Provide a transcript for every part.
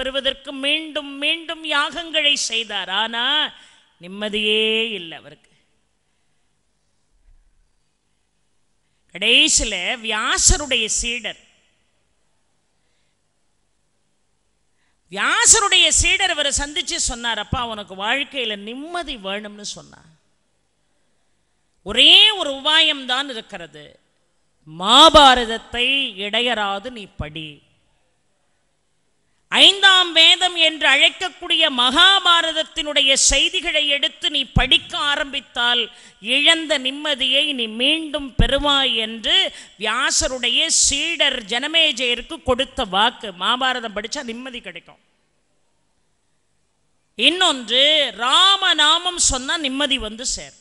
பெறுவதற்கு மீண்டும் மீண்டும் யாகங்களை செய்தார் ஆனா நிம்மதியே இல்லை அவருக்கு கடைசியில் வியாசருடைய சீடர் வியாசருடைய சீடர் அவரை சந்திச்சு சொன்னார் அப்பா உனக்கு வாழ்க்கையில் நிம்மதி வேணும்னு சொன்னார் ஒரே ஒரு உபாயம் தான் இருக்கிறது மாபாரதத்தை இடையராது நீ படி ஐந்தாம் வேதம் என்று அழைக்கக்கூடிய மகாபாரதத்தினுடைய செய்திகளை எடுத்து நீ படிக்க ஆரம்பித்தால் இழந்த நிம்மதியை நீ மீண்டும் பெறுவாய் என்று வியாசருடைய சீடர் ஜனமேஜயருக்கு கொடுத்த வாக்கு மகாபாரதம் படித்தா நிம்மதி கிடைக்கும் இன்னொன்று ராமநாமம் சொன்னால் நிம்மதி வந்து சேரும்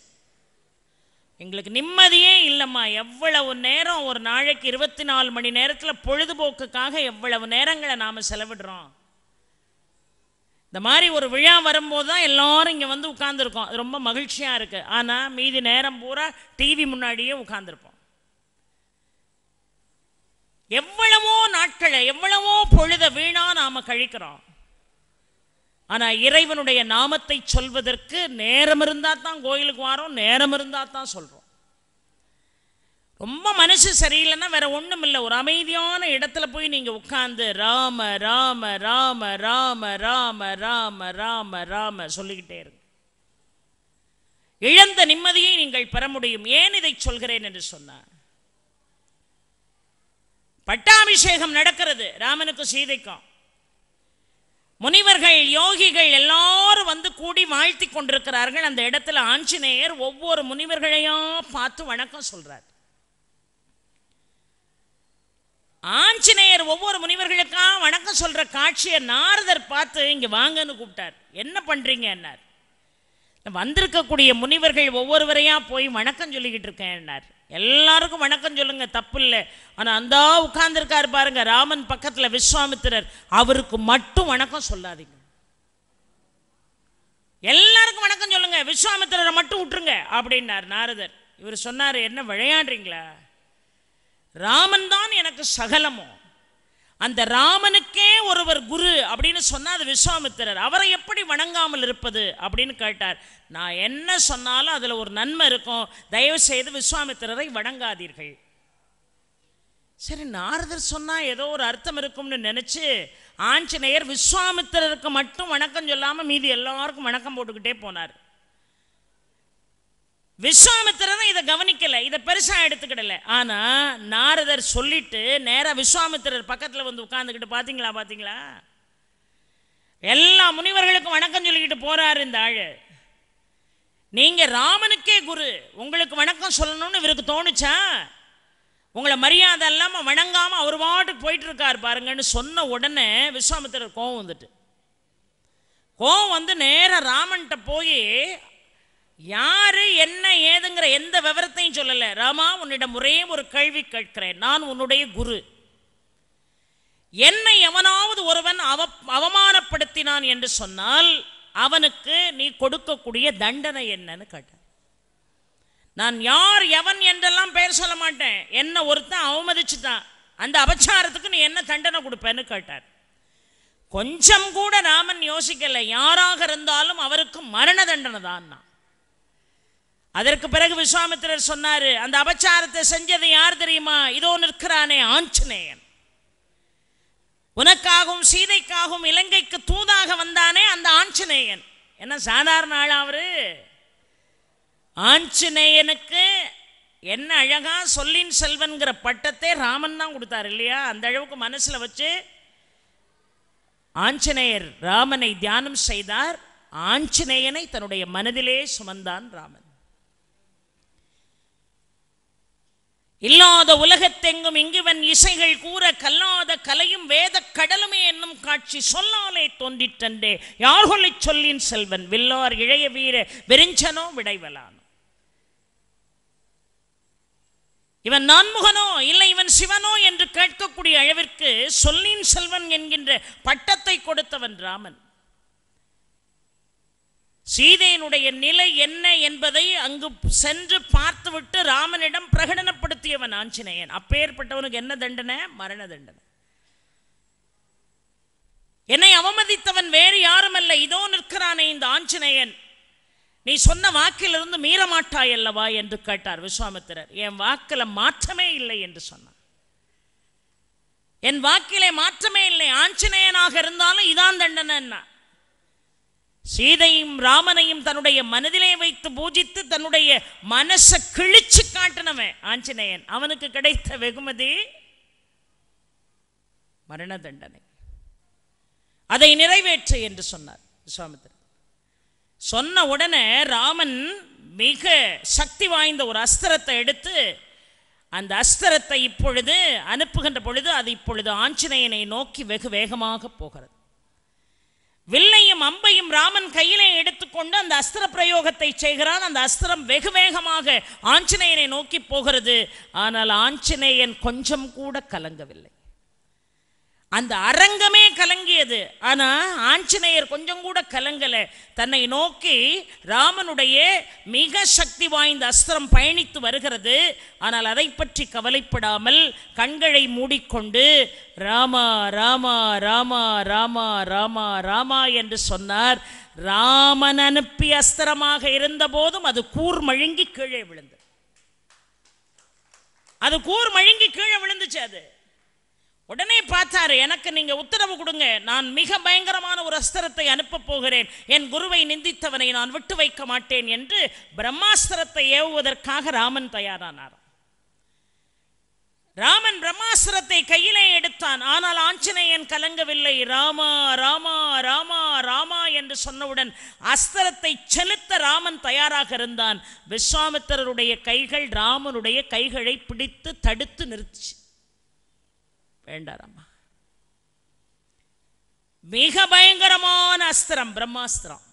எங்களுக்கு நிம்மதியே இல்லைம்மா எவ்வளவு நேரம் ஒரு நாளைக்கு இருபத்தி நாலு மணி நேரத்தில் பொழுதுபோக்குக்காக எவ்வளவு நேரங்களை நாம் செலவிடுறோம் இந்த மாதிரி ஒரு விழா வரும்போது தான் எல்லோரும் இங்கே வந்து உட்காந்துருக்கோம் அது ரொம்ப மகிழ்ச்சியாக இருக்குது ஆனால் மீதி நேரம் பூரா டிவி முன்னாடியே உட்காந்துருப்போம் எவ்வளவோ நாட்களை எவ்வளவோ பொழுத வீணாக நாம் கழிக்கிறோம் ஆனால் இறைவனுடைய நாமத்தை சொல்வதற்கு நேரம் இருந்தால் தான் கோயிலுக்கு வரோம் நேரம் இருந்தால் தான் சொல்கிறோம் ரொம்ப மனசு சரியில்லைன்னா வேற ஒன்றும் இல்லை ஒரு அமைதியான இடத்துல போய் நீங்கள் உட்காந்து ராம ராம ராம ராம ராம ராம ராம ராம சொல்லிக்கிட்டே இருங்க இழந்த நிம்மதியை நீங்கள் பெற முடியும் ஏன் இதை சொல்கிறேன் என்று சொன்னார் பட்டாபிஷேகம் நடக்கிறது ராமனுக்கும் சீதைக்கும் முனிவர்கள் யோகிகள் எல்லாரும் வந்து கூடி வாழ்த்தி கொண்டிருக்கிறார்கள் அந்த இடத்துல ஆஞ்சநேயர் ஒவ்வொரு முனிவர்களையும் பார்த்து வணக்கம் சொல்றார் ஆஞ்சநேயர் ஒவ்வொரு முனிவர்களுக்காக வணக்கம் சொல்ற காட்சியை நாரதர் பார்த்து இங்க வாங்கன்னு கூப்பிட்டார் என்ன பண்றீங்க என்னார் வந்திருக்கக்கூடிய முனிவர்கள் ஒவ்வொருவரையாக போய் வணக்கம் சொல்லிக்கிட்டு இருக்கேன்னார் எல்லாருக்கும் வணக்கம் சொல்லுங்க தப்பு இல்லை ஆனால் அந்தா உட்கார்ந்துருக்கார் பாருங்க ராமன் பக்கத்தில் விஸ்வாமித்திரர் அவருக்கு மட்டும் வணக்கம் சொல்லாதீங்க எல்லாருக்கும் வணக்கம் சொல்லுங்க விஸ்வாமித்திரரை மட்டும் விட்டுருங்க அப்படின்னார் நாரதர் இவர் சொன்னார் என்ன விளையாடுறீங்களா ராமன் தான் எனக்கு சகலமோ அந்த ராமனுக்கே ஒருவர் குரு அப்படின்னு சொன்னால் அது விஸ்வாமித்திரர் அவரை எப்படி வணங்காமல் இருப்பது அப்படின்னு கேட்டார் நான் என்ன சொன்னாலும் அதில் ஒரு நன்மை இருக்கும் தயவு செய்து விஸ்வாமித்திரரை வணங்காதீர்கள் சரி நாரதர் சொன்னால் ஏதோ ஒரு அர்த்தம் இருக்கும்னு நினச்சி ஆஞ்சநேயர் விஸ்வாமித்திரருக்கு மட்டும் வணக்கம் சொல்லாமல் மீதி எல்லாருக்கும் வணக்கம் போட்டுக்கிட்டே போனார் விஸ்வாமித்திரன் இதை கவனிக்கல இதை பெருசாக எடுத்துக்கிடல ஆனால் நாரதர் சொல்லிட்டு நேராக விஸ்வாமித்திரர் பக்கத்தில் வந்து உட்காந்துக்கிட்டு பார்த்தீங்களா பார்த்தீங்களா எல்லா முனிவர்களுக்கும் வணக்கம் சொல்லிக்கிட்டு போறாரு இந்த ஆள் நீங்கள் ராமனுக்கே குரு உங்களுக்கு வணக்கம் சொல்லணும்னு இவருக்கு தோணுச்சா உங்களை மரியாதை இல்லாமல் வணங்காமல் அவர் பாட்டுக்கு போயிட்டு இருக்கார் பாருங்கன்னு சொன்ன உடனே விஸ்வாமித்திரர் கோவம் வந்துட்டு கோவம் வந்து நேராக ராமன்கிட்ட போய் யாரு என்ன ஏதுங்கிற எந்த விவரத்தையும் சொல்லலை ராமா உன்னிடம் ஒரே ஒரு கேள்வி கேட்கிறேன் நான் உன்னுடைய குரு என்னை எவனாவது ஒருவன் அவ அவமானப்படுத்தினான் என்று சொன்னால் அவனுக்கு நீ கொடுக்கக்கூடிய தண்டனை என்னன்னு கேட்ட நான் யார் எவன் என்றெல்லாம் பெயர் சொல்ல மாட்டேன் என்ன ஒருத்தன் அவமதிச்சுதான் அந்த அபச்சாரத்துக்கு நீ என்ன தண்டனை கொடுப்பேன்னு கேட்டார் கொஞ்சம் கூட ராமன் யோசிக்கலை யாராக இருந்தாலும் அவருக்கு மரண தண்டனை தான் நான் அதற்கு பிறகு விஸ்வாமித்திரர் சொன்னார் அந்த அபச்சாரத்தை செஞ்சது யார் தெரியுமா இதோ நிற்கிறானே ஆஞ்சநேயன் உனக்காகவும் சீதைக்காகவும் இலங்கைக்கு தூதாக வந்தானே அந்த ஆஞ்சநேயன் என்ன சாதாரண ஆளா அவரு ஆஞ்சநேயனுக்கு என்ன அழகா சொல்லின் செல்வன்கிற பட்டத்தை ராமன் தான் கொடுத்தார் இல்லையா அந்த அளவுக்கு மனசுல வச்சு ஆஞ்சநேயர் ராமனை தியானம் செய்தார் ஆஞ்சநேயனை தன்னுடைய மனதிலே சுமந்தான் ராமன் இல்லாத உலகத்தெங்கும் இங்குவன் இசைகள் கூற கல்லாத கலையும் வேத கடலுமே என்னும் காட்சி சொல்லாலே தோன்றிற்றன்றே யார் சொல்லின் செல்வன் வில்லார் இழைய வீர வெறிஞ்சனோ விடைவலானோ இவன் நான்முகனோ இல்லை இவன் சிவனோ என்று கேட்கக்கூடிய அளவிற்கு சொல்லின் செல்வன் என்கின்ற பட்டத்தை கொடுத்தவன் ராமன் சீதையினுடைய நிலை என்ன என்பதை அங்கு சென்று பார்த்துவிட்டு ராமனிடம் பிரகடனப்படுத்தியவன் ஆஞ்சநேயன் அப்பேற்பட்டவனுக்கு என்ன தண்டனை மரண தண்டனை என்னை அவமதித்தவன் வேறு யாரும் அல்ல இதோ நிற்கிறானே இந்த ஆஞ்சநேயன் நீ சொன்ன வாக்கிலிருந்து மீறமாட்டாய் அல்லவா என்று கேட்டார் விஸ்வாமித்திரர் என் வாக்கில் மாற்றமே இல்லை என்று சொன்னார் என் வாக்கிலே மாற்றமே இல்லை ஆஞ்சநேயனாக இருந்தாலும் இதான் தண்டனை என்ன சீதையும் ராமனையும் தன்னுடைய மனதிலே வைத்து பூஜித்து தன்னுடைய மனசை கிழிச்சு காட்டினவன் ஆஞ்சநேயன் அவனுக்கு கிடைத்த வெகுமதி மரண தண்டனை அதை நிறைவேற்று என்று சொன்னார் சுவாமித்திர சொன்ன உடனே ராமன் மிக சக்தி வாய்ந்த ஒரு அஸ்திரத்தை எடுத்து அந்த அஸ்திரத்தை இப்பொழுது அனுப்புகின்ற பொழுது அது இப்பொழுது ஆஞ்சநேயனை நோக்கி வெகு வேகமாக போகிறது வில்லையும் அம்பையும் ராமன் கையிலே எடுத்துக்கொண்டு அந்த அஸ்திர பிரயோகத்தை செய்கிறான் அந்த அஸ்திரம் வெகு வேகமாக ஆஞ்சநேயனை நோக்கி போகிறது ஆனால் ஆஞ்சநேயன் கொஞ்சம் கூட கலங்கவில்லை அந்த அரங்கமே கலங்கியது ஆனால் ஆஞ்சநேயர் கொஞ்சம் கூட கலங்கலை தன்னை நோக்கி ராமனுடைய மிக சக்தி வாய்ந்த அஸ்திரம் பயணித்து வருகிறது ஆனால் அதை பற்றி கவலைப்படாமல் கண்களை மூடிக்கொண்டு ராமா ராமா ராமா ராமா ராமா ராமா என்று சொன்னார் ராமன் அனுப்பி அஸ்திரமாக இருந்தபோதும் அது கூர் மழுங்கி கீழே விழுந்தது அது கூர் மழுங்கி கீழே விழுந்துச்சு அது உடனே பார்த்தாரு எனக்கு நீங்க உத்தரவு கொடுங்க நான் மிக பயங்கரமான ஒரு அஸ்திரத்தை அனுப்ப போகிறேன் என் குருவை நிந்தித்தவனை நான் விட்டு வைக்க மாட்டேன் என்று பிரம்மாஸ்திரத்தை ஏவுவதற்காக ராமன் தயாரானார் ராமன் பிரம்மாஸ்திரத்தை கையிலே எடுத்தான் ஆனால் ஆஞ்சநேயன் கலங்கவில்லை ராமா ராமா ராமா ராமா என்று சொன்னவுடன் அஸ்திரத்தை செலுத்த ராமன் தயாராக இருந்தான் விஸ்வாமித்திரருடைய கைகள் ராமனுடைய கைகளை பிடித்து தடுத்து நிறுத்துச்சு வேண்டாரம்மா மிக பயங்கரமான அஸ்திரம் பிரம்மாஸ்திரம்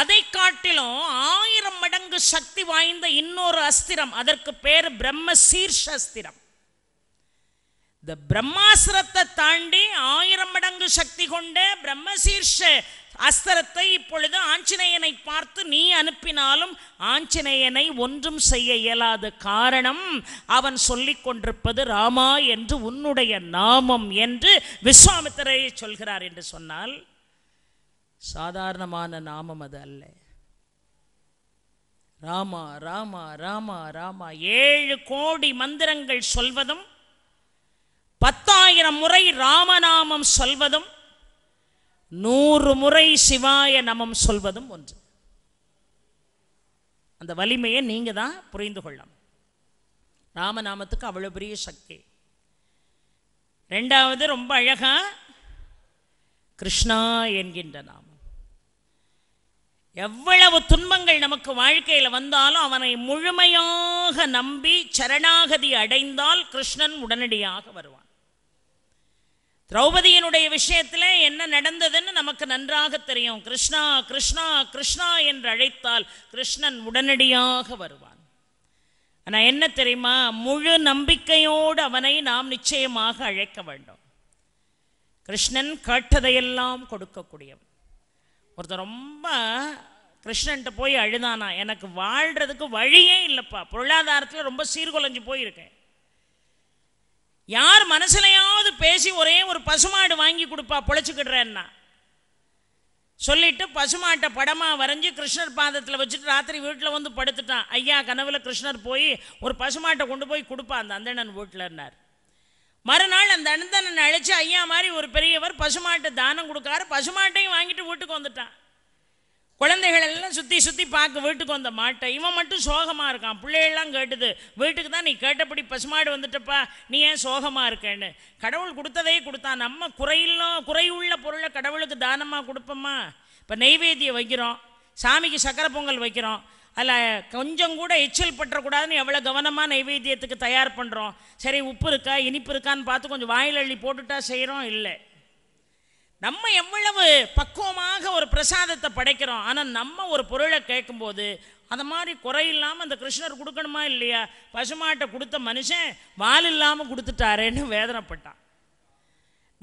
அதை காட்டிலும் ஆயிரம் மடங்கு சக்தி வாய்ந்த இன்னொரு அஸ்திரம் அதற்கு பேர் பிரம்ம சீர்ஷ அஸ்திரம் இந்த பிரம்மாசுரத்தை தாண்டி ஆயிரம் மடங்கு சக்தி கொண்ட பிரம்மசீர்ஷ அஸ்திரத்தை இப்பொழுது ஆஞ்சநேயனை பார்த்து நீ அனுப்பினாலும் ஆஞ்சநேயனை ஒன்றும் செய்ய இயலாத காரணம் அவன் சொல்லி கொண்டிருப்பது ராமா என்று உன்னுடைய நாமம் என்று விஸ்வாமித்திரை சொல்கிறார் என்று சொன்னால் சாதாரணமான நாமம் அது அல்ல ராமா ராமா ராமா ராமா ஏழு கோடி மந்திரங்கள் சொல்வதும் பத்தாயிரம் முறை ராமநாமம் சொல்வதும் நூறு முறை சிவாய நமம் சொல்வதும் ஒன்று அந்த வலிமையை நீங்கள் தான் புரிந்து கொள்ளணும் ராமநாமத்துக்கு அவ்வளோ பெரிய சக்தி ரெண்டாவது ரொம்ப அழகா கிருஷ்ணா என்கின்ற நாமம் எவ்வளவு துன்பங்கள் நமக்கு வாழ்க்கையில் வந்தாலும் அவனை முழுமையாக நம்பி சரணாகதி அடைந்தால் கிருஷ்ணன் உடனடியாக வருவான் திரௌபதியினுடைய விஷயத்தில் என்ன நடந்ததுன்னு நமக்கு நன்றாக தெரியும் கிருஷ்ணா கிருஷ்ணா கிருஷ்ணா என்று அழைத்தால் கிருஷ்ணன் உடனடியாக வருவான் ஆனால் என்ன தெரியுமா முழு நம்பிக்கையோடு அவனை நாம் நிச்சயமாக அழைக்க வேண்டும் கிருஷ்ணன் கேட்டதையெல்லாம் கொடுக்கக்கூடியவன் ஒருத்தர் ரொம்ப கிருஷ்ணன்ட்ட போய் அழுதானா எனக்கு வாழ்கிறதுக்கு வழியே இல்லைப்பா பொருளாதாரத்தில் ரொம்ப சீர்குலைஞ்சு போயிருக்கேன் யார் மனசுலையாவது பேசி ஒரே ஒரு பசுமாடு வாங்கி கொடுப்பா பொழைச்சிக்கிடுறேன்னா சொல்லிட்டு பசுமாட்டை படமாக வரைஞ்சி கிருஷ்ணர் பாதத்தில் வச்சுட்டு ராத்திரி வீட்டில் வந்து படுத்துட்டான் ஐயா கனவில் கிருஷ்ணர் போய் ஒரு பசுமாட்டை கொண்டு போய் கொடுப்பான் அந்த அந்தணன் வீட்டில் இருந்தார் மறுநாள் அந்த அந்தணன் அழைச்சி ஐயா மாதிரி ஒரு பெரியவர் பசுமாட்டை தானம் கொடுக்காரு பசுமாட்டையும் வாங்கிட்டு வீட்டுக்கு வந்துட்டான் குழந்தைகள் எல்லாம் சுற்றி சுற்றி பார்க்க வீட்டுக்கு வந்த மாட்டை இவன் மட்டும் சோகமாக இருக்கான் பிள்ளைகள்லாம் கேட்டுது வீட்டுக்கு தான் நீ கேட்டபடி பசுமாடு வந்துட்டப்பா நீ ஏன் சோகமாக இருக்கேன்னு கடவுள் கொடுத்ததே கொடுத்தான் நம்ம குறை குறையுள்ள பொருளை கடவுளுக்கு தானமாக கொடுப்போமா இப்போ நெய்வேத்தியம் வைக்கிறோம் சாமிக்கு சக்கரை பொங்கல் வைக்கிறோம் அதில் கொஞ்சம் கூட எச்சில் பற்றக்கூடாதுன்னு எவ்வளோ கவனமாக நைவேத்தியத்துக்கு தயார் பண்ணுறோம் சரி உப்பு இருக்கா இனிப்பு இருக்கான்னு பார்த்து கொஞ்சம் வாயில் அள்ளி போட்டுட்டா செய்கிறோம் இல்லை நம்ம எவ்வளவு பக்குவமாக ஒரு பிரசாதத்தை படைக்கிறோம் ஆனால் நம்ம ஒரு பொருளை கேட்கும்போது அந்த மாதிரி குறையில்லாமல் அந்த கிருஷ்ணர் கொடுக்கணுமா இல்லையா பசுமாட்டை கொடுத்த மனுஷன் வால் இல்லாமல் கொடுத்துட்டாரேன்னு வேதனைப்பட்டான்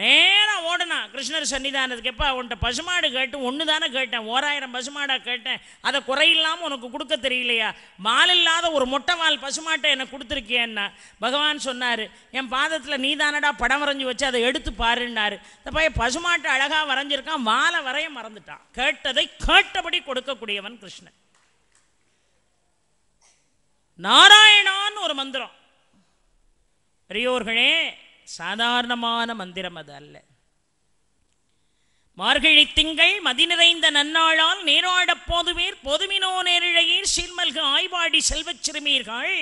நேராக ஓடணும் கிருஷ்ணர் சன்னிதானத்துக்கு எப்போ அவன்கிட்ட பசுமாடு கேட்டு ஒன்று தானே கேட்டேன் ஓராயிரம் பசுமாடாக கேட்டேன் அதை குறையில்லாமல் உனக்கு கொடுக்க தெரியலையா மால் இல்லாத ஒரு மொட்டை மால் பசுமாட்டை எனக்கு கொடுத்துருக்கியன்னா பகவான் சொன்னார் என் பாதத்தில் நீ தானடா படம் வரைஞ்சி வச்சு அதை எடுத்து பாருன்னாரு இந்த பையன் பசுமாட்டை அழகாக வரைஞ்சிருக்கான் மாலை வரைய மறந்துட்டான் கேட்டதை கேட்டபடி கொடுக்கக்கூடியவன் கிருஷ்ணன் நாராயணான்னு ஒரு மந்திரம் பெரியோர்களே சாதாரணமான மந்திரம் அது அல்ல மார்கழி திங்கள் மதி நிறைந்த நன்னாளால் நேராடப் போதுவீர் பொதுமினோ நேரிழையீர் சீர்மல்கு ஆய்வாடி செல்வச் சிறுமீர்கள்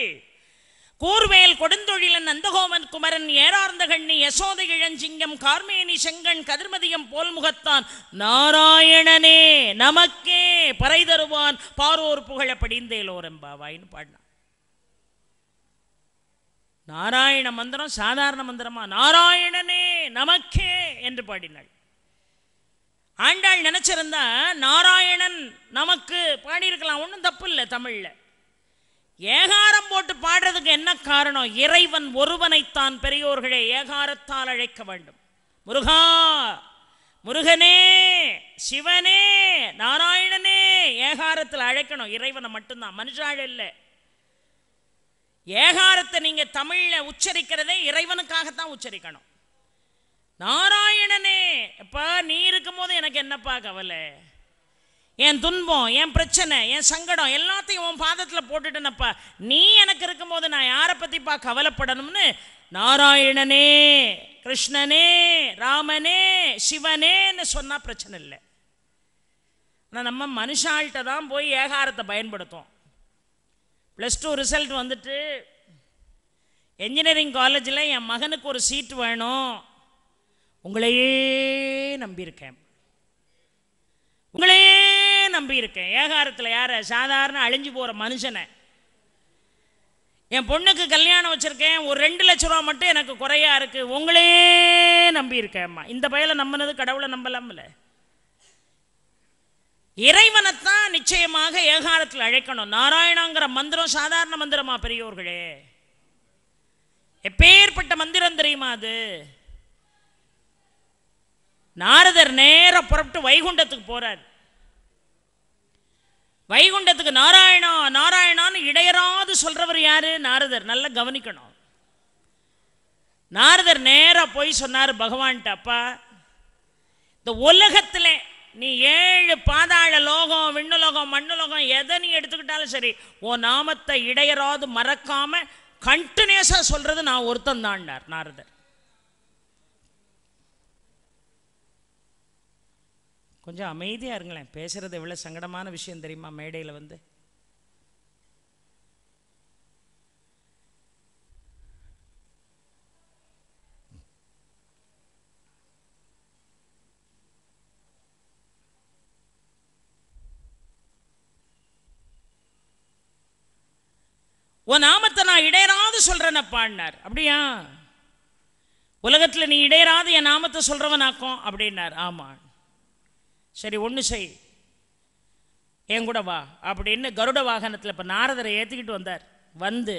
கூர்வேல் கொடுந்தொழிலன் நந்தகோமன் குமரன் ஏறார்ந்த கண்ணி யசோத இளஞ்சிங்கம் கார்மேனி செங்கன் கதிர்மதியம் போல் முகத்தான் நாராயணனே நமக்கே பறை தருவான் பாரோர் புகழ படிந்தேலோரம்பாவாயின்னு பாடினான் நாராயண மந்திரம் சாதாரண மந்திரமா நாராயணனே நமக்கே என்று பாடினாள் ஆண்டாள் நினைச்சிருந்தா நாராயணன் நமக்கு பாடியிருக்கலாம் ஒன்றும் தப்பு இல்லை தமிழில் ஏகாரம் போட்டு பாடுறதுக்கு என்ன காரணம் இறைவன் ஒருவனைத்தான் பெரியோர்களே ஏகாரத்தால் அழைக்க வேண்டும் முருகா முருகனே சிவனே நாராயணனே ஏகாரத்தில் அழைக்கணும் இறைவனை மட்டும்தான் மனுஷாள் இல்லை ஏகாரத்தை நீங்கள் தமிழில் உச்சரிக்கிறதே இறைவனுக்காகத்தான் உச்சரிக்கணும் நாராயணனே இப்ப நீ இருக்கும் போது எனக்கு என்னப்பா கவலை என் துன்பம் என் பிரச்சனை என் சங்கடம் எல்லாத்தையும் உன் பாதத்தில் போட்டுட்டேனப்பா நீ எனக்கு இருக்கும்போது நான் யாரை பற்றிப்பா கவலைப்படணும்னு நாராயணனே கிருஷ்ணனே ராமனே சிவனேன்னு சொன்னால் பிரச்சனை இல்லை ஆனால் நம்ம மனுஷாள்கிட்ட தான் போய் ஏகாரத்தை பயன்படுத்தும் ப்ளஸ் டூ ரிசல்ட் வந்துட்டு என்ஜினியரிங் காலேஜில் என் மகனுக்கு ஒரு சீட் வேணும் உங்களையே நம்பியிருக்கேன் உங்களையே நம்பியிருக்கேன் ஏகாரத்தில் யார சாதாரண அழிஞ்சு போகிற மனுஷனை என் பொண்ணுக்கு கல்யாணம் வச்சுருக்கேன் ஒரு ரெண்டு லட்ச ரூபா மட்டும் எனக்கு குறையாக இருக்குது உங்களையே நம்பியிருக்கேன்ம்மா இந்த பயலை நம்பினது கடவுளை நம்பலாம்ல இறைவனைத்தான் நிச்சயமாக ஏகாரத்தில் அழைக்கணும் நாராயணங்கிற மந்திரம் சாதாரண மந்திரமா பெரியோர்களே எப்பேற்பட்ட மந்திரம் தெரியுமா அது நாரதர் நேர புறப்பட்டு வைகுண்டத்துக்கு போறார் வைகுண்டத்துக்கு நாராயணா நாராயணான்னு இடையராது சொல்றவர் யாரு நாரதர் நல்லா கவனிக்கணும் நாரதர் நேரா போய் சொன்னார் பகவான்கிட்ட அப்பா இந்த உலகத்திலே நீ ஏழு பாதாள லோகம் விண்ணுலோகம் மண்ணுலோகம் எதை நீ எடுத்துக்கிட்டாலும் சரி உன் நாமத்தை இடையராது மறக்காம கண்டினியூஸாக சொல்றது நான் ஒருத்தன் தாண்டார் நாரதர் கொஞ்சம் அமைதியாக இருங்களேன் பேசுறது எவ்வளவு சங்கடமான விஷயம் தெரியுமா மேடையில் வந்து உன் நாமத்தை நான் இடையராது பாடினார் அப்படியா உலகத்தில் நீ இடையராது என் நாமத்தை சொல்கிறவனாக்கும் அப்படின்னார் ஆமாம் சரி ஒன்று செய் என் கூட வா அப்படின்னு கருட வாகனத்தில் இப்போ நாரதரை ஏற்றிக்கிட்டு வந்தார் வந்து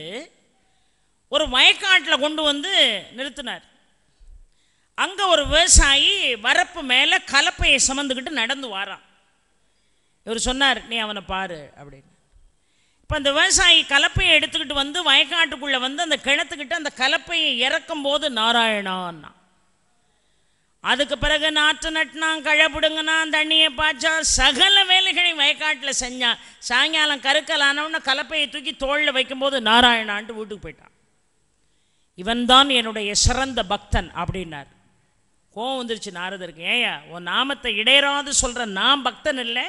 ஒரு வயக்காட்டில் கொண்டு வந்து நிறுத்தினார் அங்கே ஒரு விவசாயி வரப்பு மேலே கலப்பையை சுமந்துக்கிட்டு நடந்து வாரான் இவர் சொன்னார் நீ அவனை பாரு அப்படின்னு இப்போ அந்த விவசாயி கலப்பையை எடுத்துக்கிட்டு வந்து வயக்காட்டுக்குள்ளே வந்து அந்த கிணத்துக்கிட்டு அந்த கலப்பையை இறக்கும் போது நாராயணான்னா அதுக்கு பிறகு நாற்று நட்டினான் கழ பிடுங்கினான் தண்ணியை பாய்ச்சா சகல வேலைகளை வயக்காட்டில் செஞ்சான் சாயங்காலம் கருக்கல் ஆனவுடனே கலப்பையை தூக்கி தோளில் வைக்கும்போது நாராயணான்ட்டு வீட்டுக்கு போயிட்டான் இவன் தான் என்னுடைய சிறந்த பக்தன் அப்படின்னார் கோவம் வந்துருச்சு நாரதருக்கு ஏயா உன் நாமத்தை இடையராது சொல்கிற நான் பக்தன் இல்லை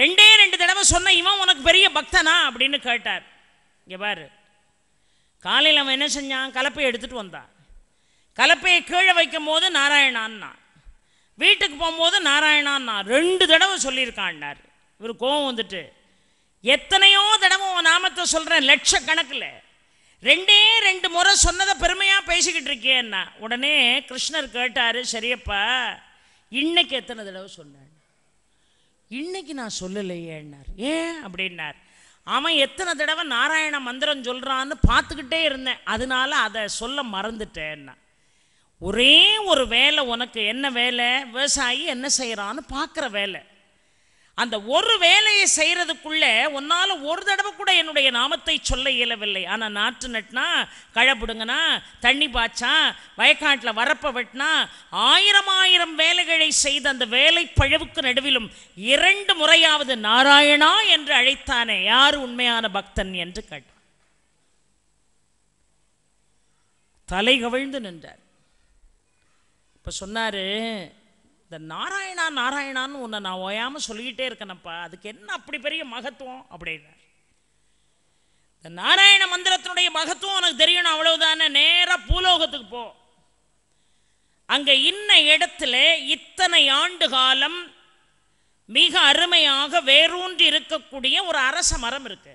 ரெண்டே ரெண்டு தடவை சொன்ன இவன் உனக்கு பெரிய பக்தனா அப்படின்னு கேட்டார் இங்கே பாரு காலையில் அவன் என்ன செஞ்சான் கலப்பையை எடுத்துகிட்டு வந்தான் கலப்பையை கீழே வைக்கும் போது நாராயணான்னா வீட்டுக்கு போகும்போது நாராயணான்னா ரெண்டு தடவை சொல்லியிருக்கான்னார் இவர் கோவம் வந்துட்டு எத்தனையோ தடவை உன் நாமத்தை சொல்கிறேன் லட்சக்கணக்கில் ரெண்டே ரெண்டு முறை சொன்னதை பெருமையாக பேசிக்கிட்டு இருக்கேன்னா உடனே கிருஷ்ணர் கேட்டார் சரியப்பா இன்னைக்கு எத்தனை தடவை சொன்னேன் இன்னைக்கு நான் சொல்லலையேன்னார் ஏன் அப்படின்னார் அவன் எத்தனை தடவை நாராயண மந்திரம் சொல்கிறான்னு பார்த்துக்கிட்டே இருந்தேன் அதனால அதை சொல்ல மறந்துட்டேன்னா ஒரே ஒரு வேலை உனக்கு என்ன வேலை விவசாயி என்ன செய்கிறான்னு பார்க்குற வேலை அந்த ஒரு வேலையை செய்கிறதுக்குள்ளே உன்னால் ஒரு தடவை கூட என்னுடைய நாமத்தை சொல்ல இயலவில்லை ஆனால் நாற்று நட்டினா களை தண்ணி பாய்ச்சா வயக்காட்டில் வரப்ப வெட்டினா ஆயிரம் ஆயிரம் வேலைகளை செய்த அந்த வேலை பழவுக்கு நடுவிலும் இரண்டு முறையாவது நாராயணா என்று அழைத்தானே யார் உண்மையான பக்தன் என்று கேட்டான் தலை கவிழ்ந்து நின்றார் இப்போ சொன்னார் இந்த நாராயணா நாராயணான்னு உன்னை நான் ஓயாமல் சொல்லிக்கிட்டே இருக்கேனப்பா அதுக்கு என்ன அப்படி பெரிய மகத்துவம் அப்படின்னார் இந்த நாராயண மந்திரத்தினுடைய மகத்துவம் உனக்கு தெரியணும் அவ்வளவுதானே நேராக பூலோகத்துக்கு போ அங்கே இன்ன இடத்துல இத்தனை ஆண்டு காலம் மிக அருமையாக வேரூன்றி இருக்கக்கூடிய ஒரு அரச மரம் இருக்கு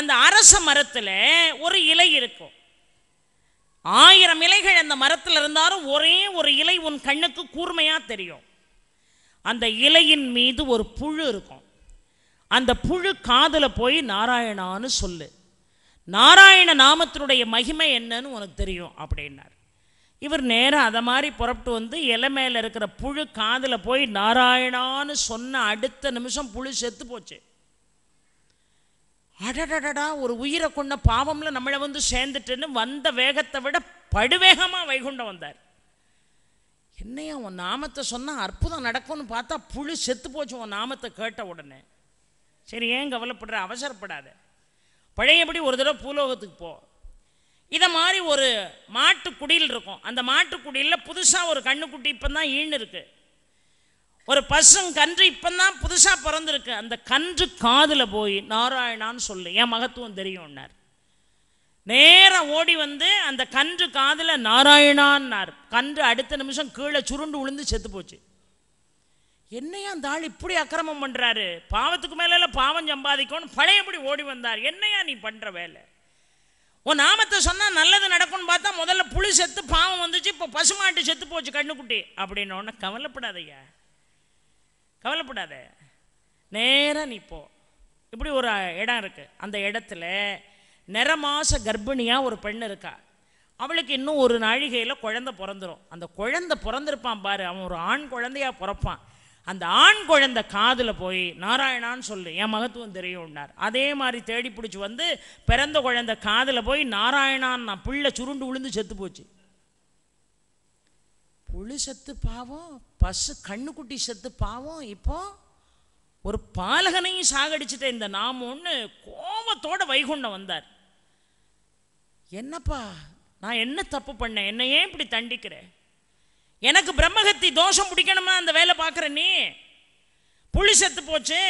அந்த அரச மரத்தில் ஒரு இலை இருக்கும் ஆயிரம் இலைகள் அந்த மரத்தில் இருந்தாலும் ஒரே ஒரு இலை உன் கண்ணுக்கு கூர்மையாக தெரியும் அந்த இலையின் மீது ஒரு புழு இருக்கும் அந்த புழு காதில் போய் நாராயணான்னு சொல்லு நாராயண நாமத்தினுடைய மகிமை என்னன்னு உனக்கு தெரியும் அப்படின்னார் இவர் நேராக அதை மாதிரி புறப்பட்டு வந்து இலை மேலே இருக்கிற புழு காதில் போய் நாராயணான்னு சொன்ன அடுத்த நிமிஷம் புழு செத்து போச்சு அடடடடா ஒரு உயிரை கொண்ட பாவம்ல நம்மளை வந்து சேர்ந்துட்டுன்னு வந்த வேகத்தை விட படுவேகமாக வைகுண்டம் வந்தார் என்னையா உன் நாமத்தை சொன்னால் அற்புதம் நடக்கும்னு பார்த்தா புழு செத்து போச்சு உன் நாமத்தை கேட்ட உடனே சரி ஏன் கவலைப்படுற அவசரப்படாத பழையபடி ஒரு தடவை பூலோகத்துக்கு போ இதை மாதிரி ஒரு மாட்டுக்குடியில் இருக்கும் அந்த மாட்டுக்குடியில் புதுசாக ஒரு கண்ணுக்குட்டி இப்போ தான் ஈன்னு இருக்குது ஒரு பசுங்கன்று இப்போ தான் புதுசாக பிறந்திருக்கு அந்த கன்று காதில் போய் நாராயணான்னு சொல்லு என் மகத்துவம் தெரியும்னார் நேராக ஓடி வந்து அந்த கன்று காதில் நாராயணான்னார் கன்று அடுத்த நிமிஷம் கீழே சுருண்டு விழுந்து செத்து போச்சு என்னையா அந்த ஆள் இப்படி அக்கிரமம் பண்ணுறாரு பாவத்துக்கு மேலே பாவம் சம்பாதிக்கணும்னு பழையபடி ஓடி வந்தார் என்னையா நீ பண்ணுற வேலை உன் நாமத்தை சொன்னால் நல்லது நடக்கும்னு பார்த்தா முதல்ல புளி செத்து பாவம் வந்துச்சு இப்போ பசுமாட்டு செத்து போச்சு கண்ணுக்குட்டி அப்படின்னோடனே கவலைப்படாதையா கவலைப்படாத நேராக நீ போ இப்படி ஒரு இடம் இருக்குது அந்த இடத்துல நிறமாச கர்ப்பிணியாக ஒரு பெண் இருக்கா அவளுக்கு இன்னும் ஒரு நாழிகையில் குழந்த பிறந்துடும் அந்த குழந்த பிறந்திருப்பான் பாரு அவன் ஒரு ஆண் குழந்தையாக பிறப்பான் அந்த ஆண் குழந்தை காதில் போய் நாராயணான்னு சொல்லு என் மகத்துவம் தெரியும்னார் அதே மாதிரி தேடி பிடிச்சி வந்து பிறந்த குழந்தை காதில் போய் நாராயணான் நான் பிள்ளை சுருண்டு விழுந்து செத்து போச்சு புழு செத்து பாவம் பசு கண்ணுக்குட்டி செத்து பாவம் இப்போ ஒரு பாலகனையும் சாகடிச்சிட்ட இந்த நாமோன்னு கோபத்தோட வைகுண்டம் வந்தார் என்னப்பா நான் என்ன தப்பு பண்ணேன் என்ன ஏன் இப்படி தண்டிக்கிற எனக்கு பிரம்மகத்தி தோஷம் பிடிக்கணுமா அந்த வேலை பார்க்குற நீ புளி செத்து போச்சு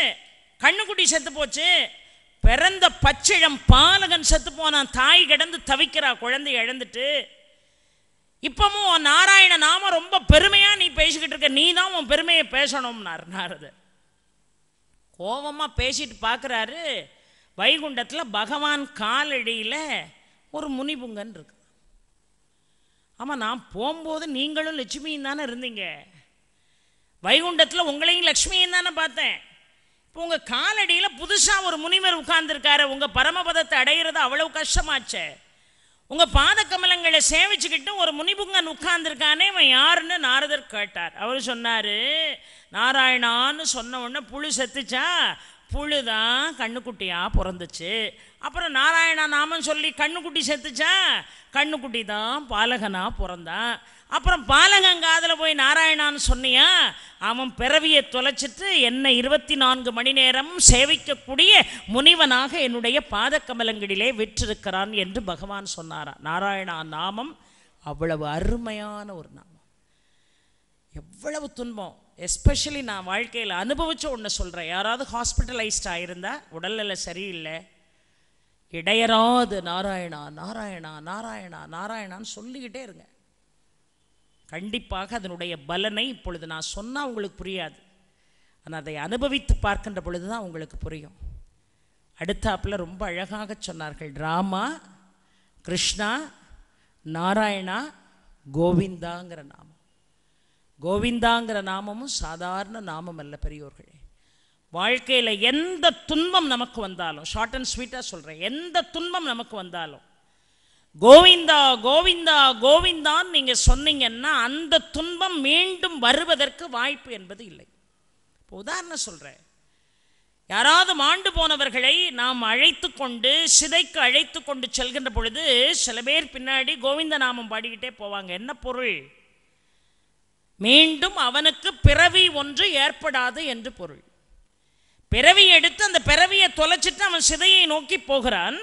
கண்ணுக்குட்டி செத்து போச்சு பிறந்த பச்சிழம் பாலகன் செத்து போனான் தாய் கிடந்து தவிக்கிறா குழந்தை இழந்துட்டு இப்பவும் உன் நாராயண நாம ரொம்ப பெருமையாக நீ பேசிக்கிட்டு இருக்க நீ தான் உன் பெருமையை பேசணும்னார் நாரதர் கோபமாக பேசிட்டு பார்க்குறாரு வைகுண்டத்தில் பகவான் காலடியில் ஒரு முனிபுங்கன் இருக்கு ஆமாம் நான் போகும்போது நீங்களும் லட்சுமியும் தானே இருந்தீங்க வைகுண்டத்தில் உங்களையும் லக்ஷ்மியும் தானே பார்த்தேன் இப்போ உங்கள் காலடியில் புதுசாக ஒரு முனிவர் உட்கார்ந்துருக்காரு உங்கள் பரமபதத்தை அடையிறது அவ்வளோ கஷ்டமாச்சே உங்கள் பாத கமலங்களை சேவிச்சுக்கிட்டு ஒரு முனிபுங்கன் உட்கார்ந்துருக்கானே இவன் யாருன்னு நாரதர் கேட்டார் அவர் சொன்னார் நாராயணான்னு சொன்ன உடனே புழு செத்துச்சா புழு தான் பிறந்துச்சு அப்புறம் நாராயணா நாமன்னு சொல்லி கண்ணுக்குட்டி செத்துச்சா கண்ணுக்குட்டி தான் பாலகனாக பிறந்தான் அப்புறம் பாலகங்காதில் போய் நாராயணான்னு சொன்னியா அவன் பிறவியை தொலைச்சிட்டு என்னை இருபத்தி நான்கு மணி நேரம் சேவிக்கக்கூடிய முனிவனாக என்னுடைய பாத கமலங்களிலே விற்றிருக்கிறான் என்று பகவான் சொன்னாரா நாராயணா நாமம் அவ்வளவு அருமையான ஒரு நாமம் எவ்வளவு துன்பம் எஸ்பெஷலி நான் வாழ்க்கையில் அனுபவித்த ஒன்று சொல்கிறேன் யாராவது ஹாஸ்பிட்டலைஸ்ட் ஆகியிருந்தா உடல்நிலை சரியில்லை இடையராது நாராயணா நாராயணா நாராயணா நாராயணான்னு சொல்லிக்கிட்டே இருங்க கண்டிப்பாக அதனுடைய பலனை இப்பொழுது நான் சொன்னால் உங்களுக்கு புரியாது ஆனால் அதை அனுபவித்து பார்க்கின்ற பொழுது தான் உங்களுக்கு புரியும் அடுத்தாப்பில் ரொம்ப அழகாக சொன்னார்கள் ராமா கிருஷ்ணா நாராயணா கோவிந்தாங்கிற நாமம் கோவிந்தாங்கிற நாமமும் சாதாரண நாமம் அல்ல பெரியோர்கள் வாழ்க்கையில் எந்த துன்பம் நமக்கு வந்தாலும் ஷார்ட் அண்ட் ஸ்வீட்டாக சொல்கிறேன் எந்த துன்பம் நமக்கு வந்தாலும் கோவிந்தா கோவிந்தா கோவிந்தான்னு நீங்கள் சொன்னீங்கன்னா அந்த துன்பம் மீண்டும் வருவதற்கு வாய்ப்பு என்பது இல்லை உதாரணம் சொல்கிறேன் யாராவது மாண்டு போனவர்களை நாம் அழைத்து கொண்டு சிதைக்கு அழைத்து கொண்டு செல்கின்ற பொழுது சில பேர் பின்னாடி கோவிந்த நாமம் பாடிக்கிட்டே போவாங்க என்ன பொருள் மீண்டும் அவனுக்கு பிறவி ஒன்று ஏற்படாது என்று பொருள் பிறவி எடுத்து அந்த பிறவியை தொலைச்சிட்டு அவன் சிதையை நோக்கி போகிறான்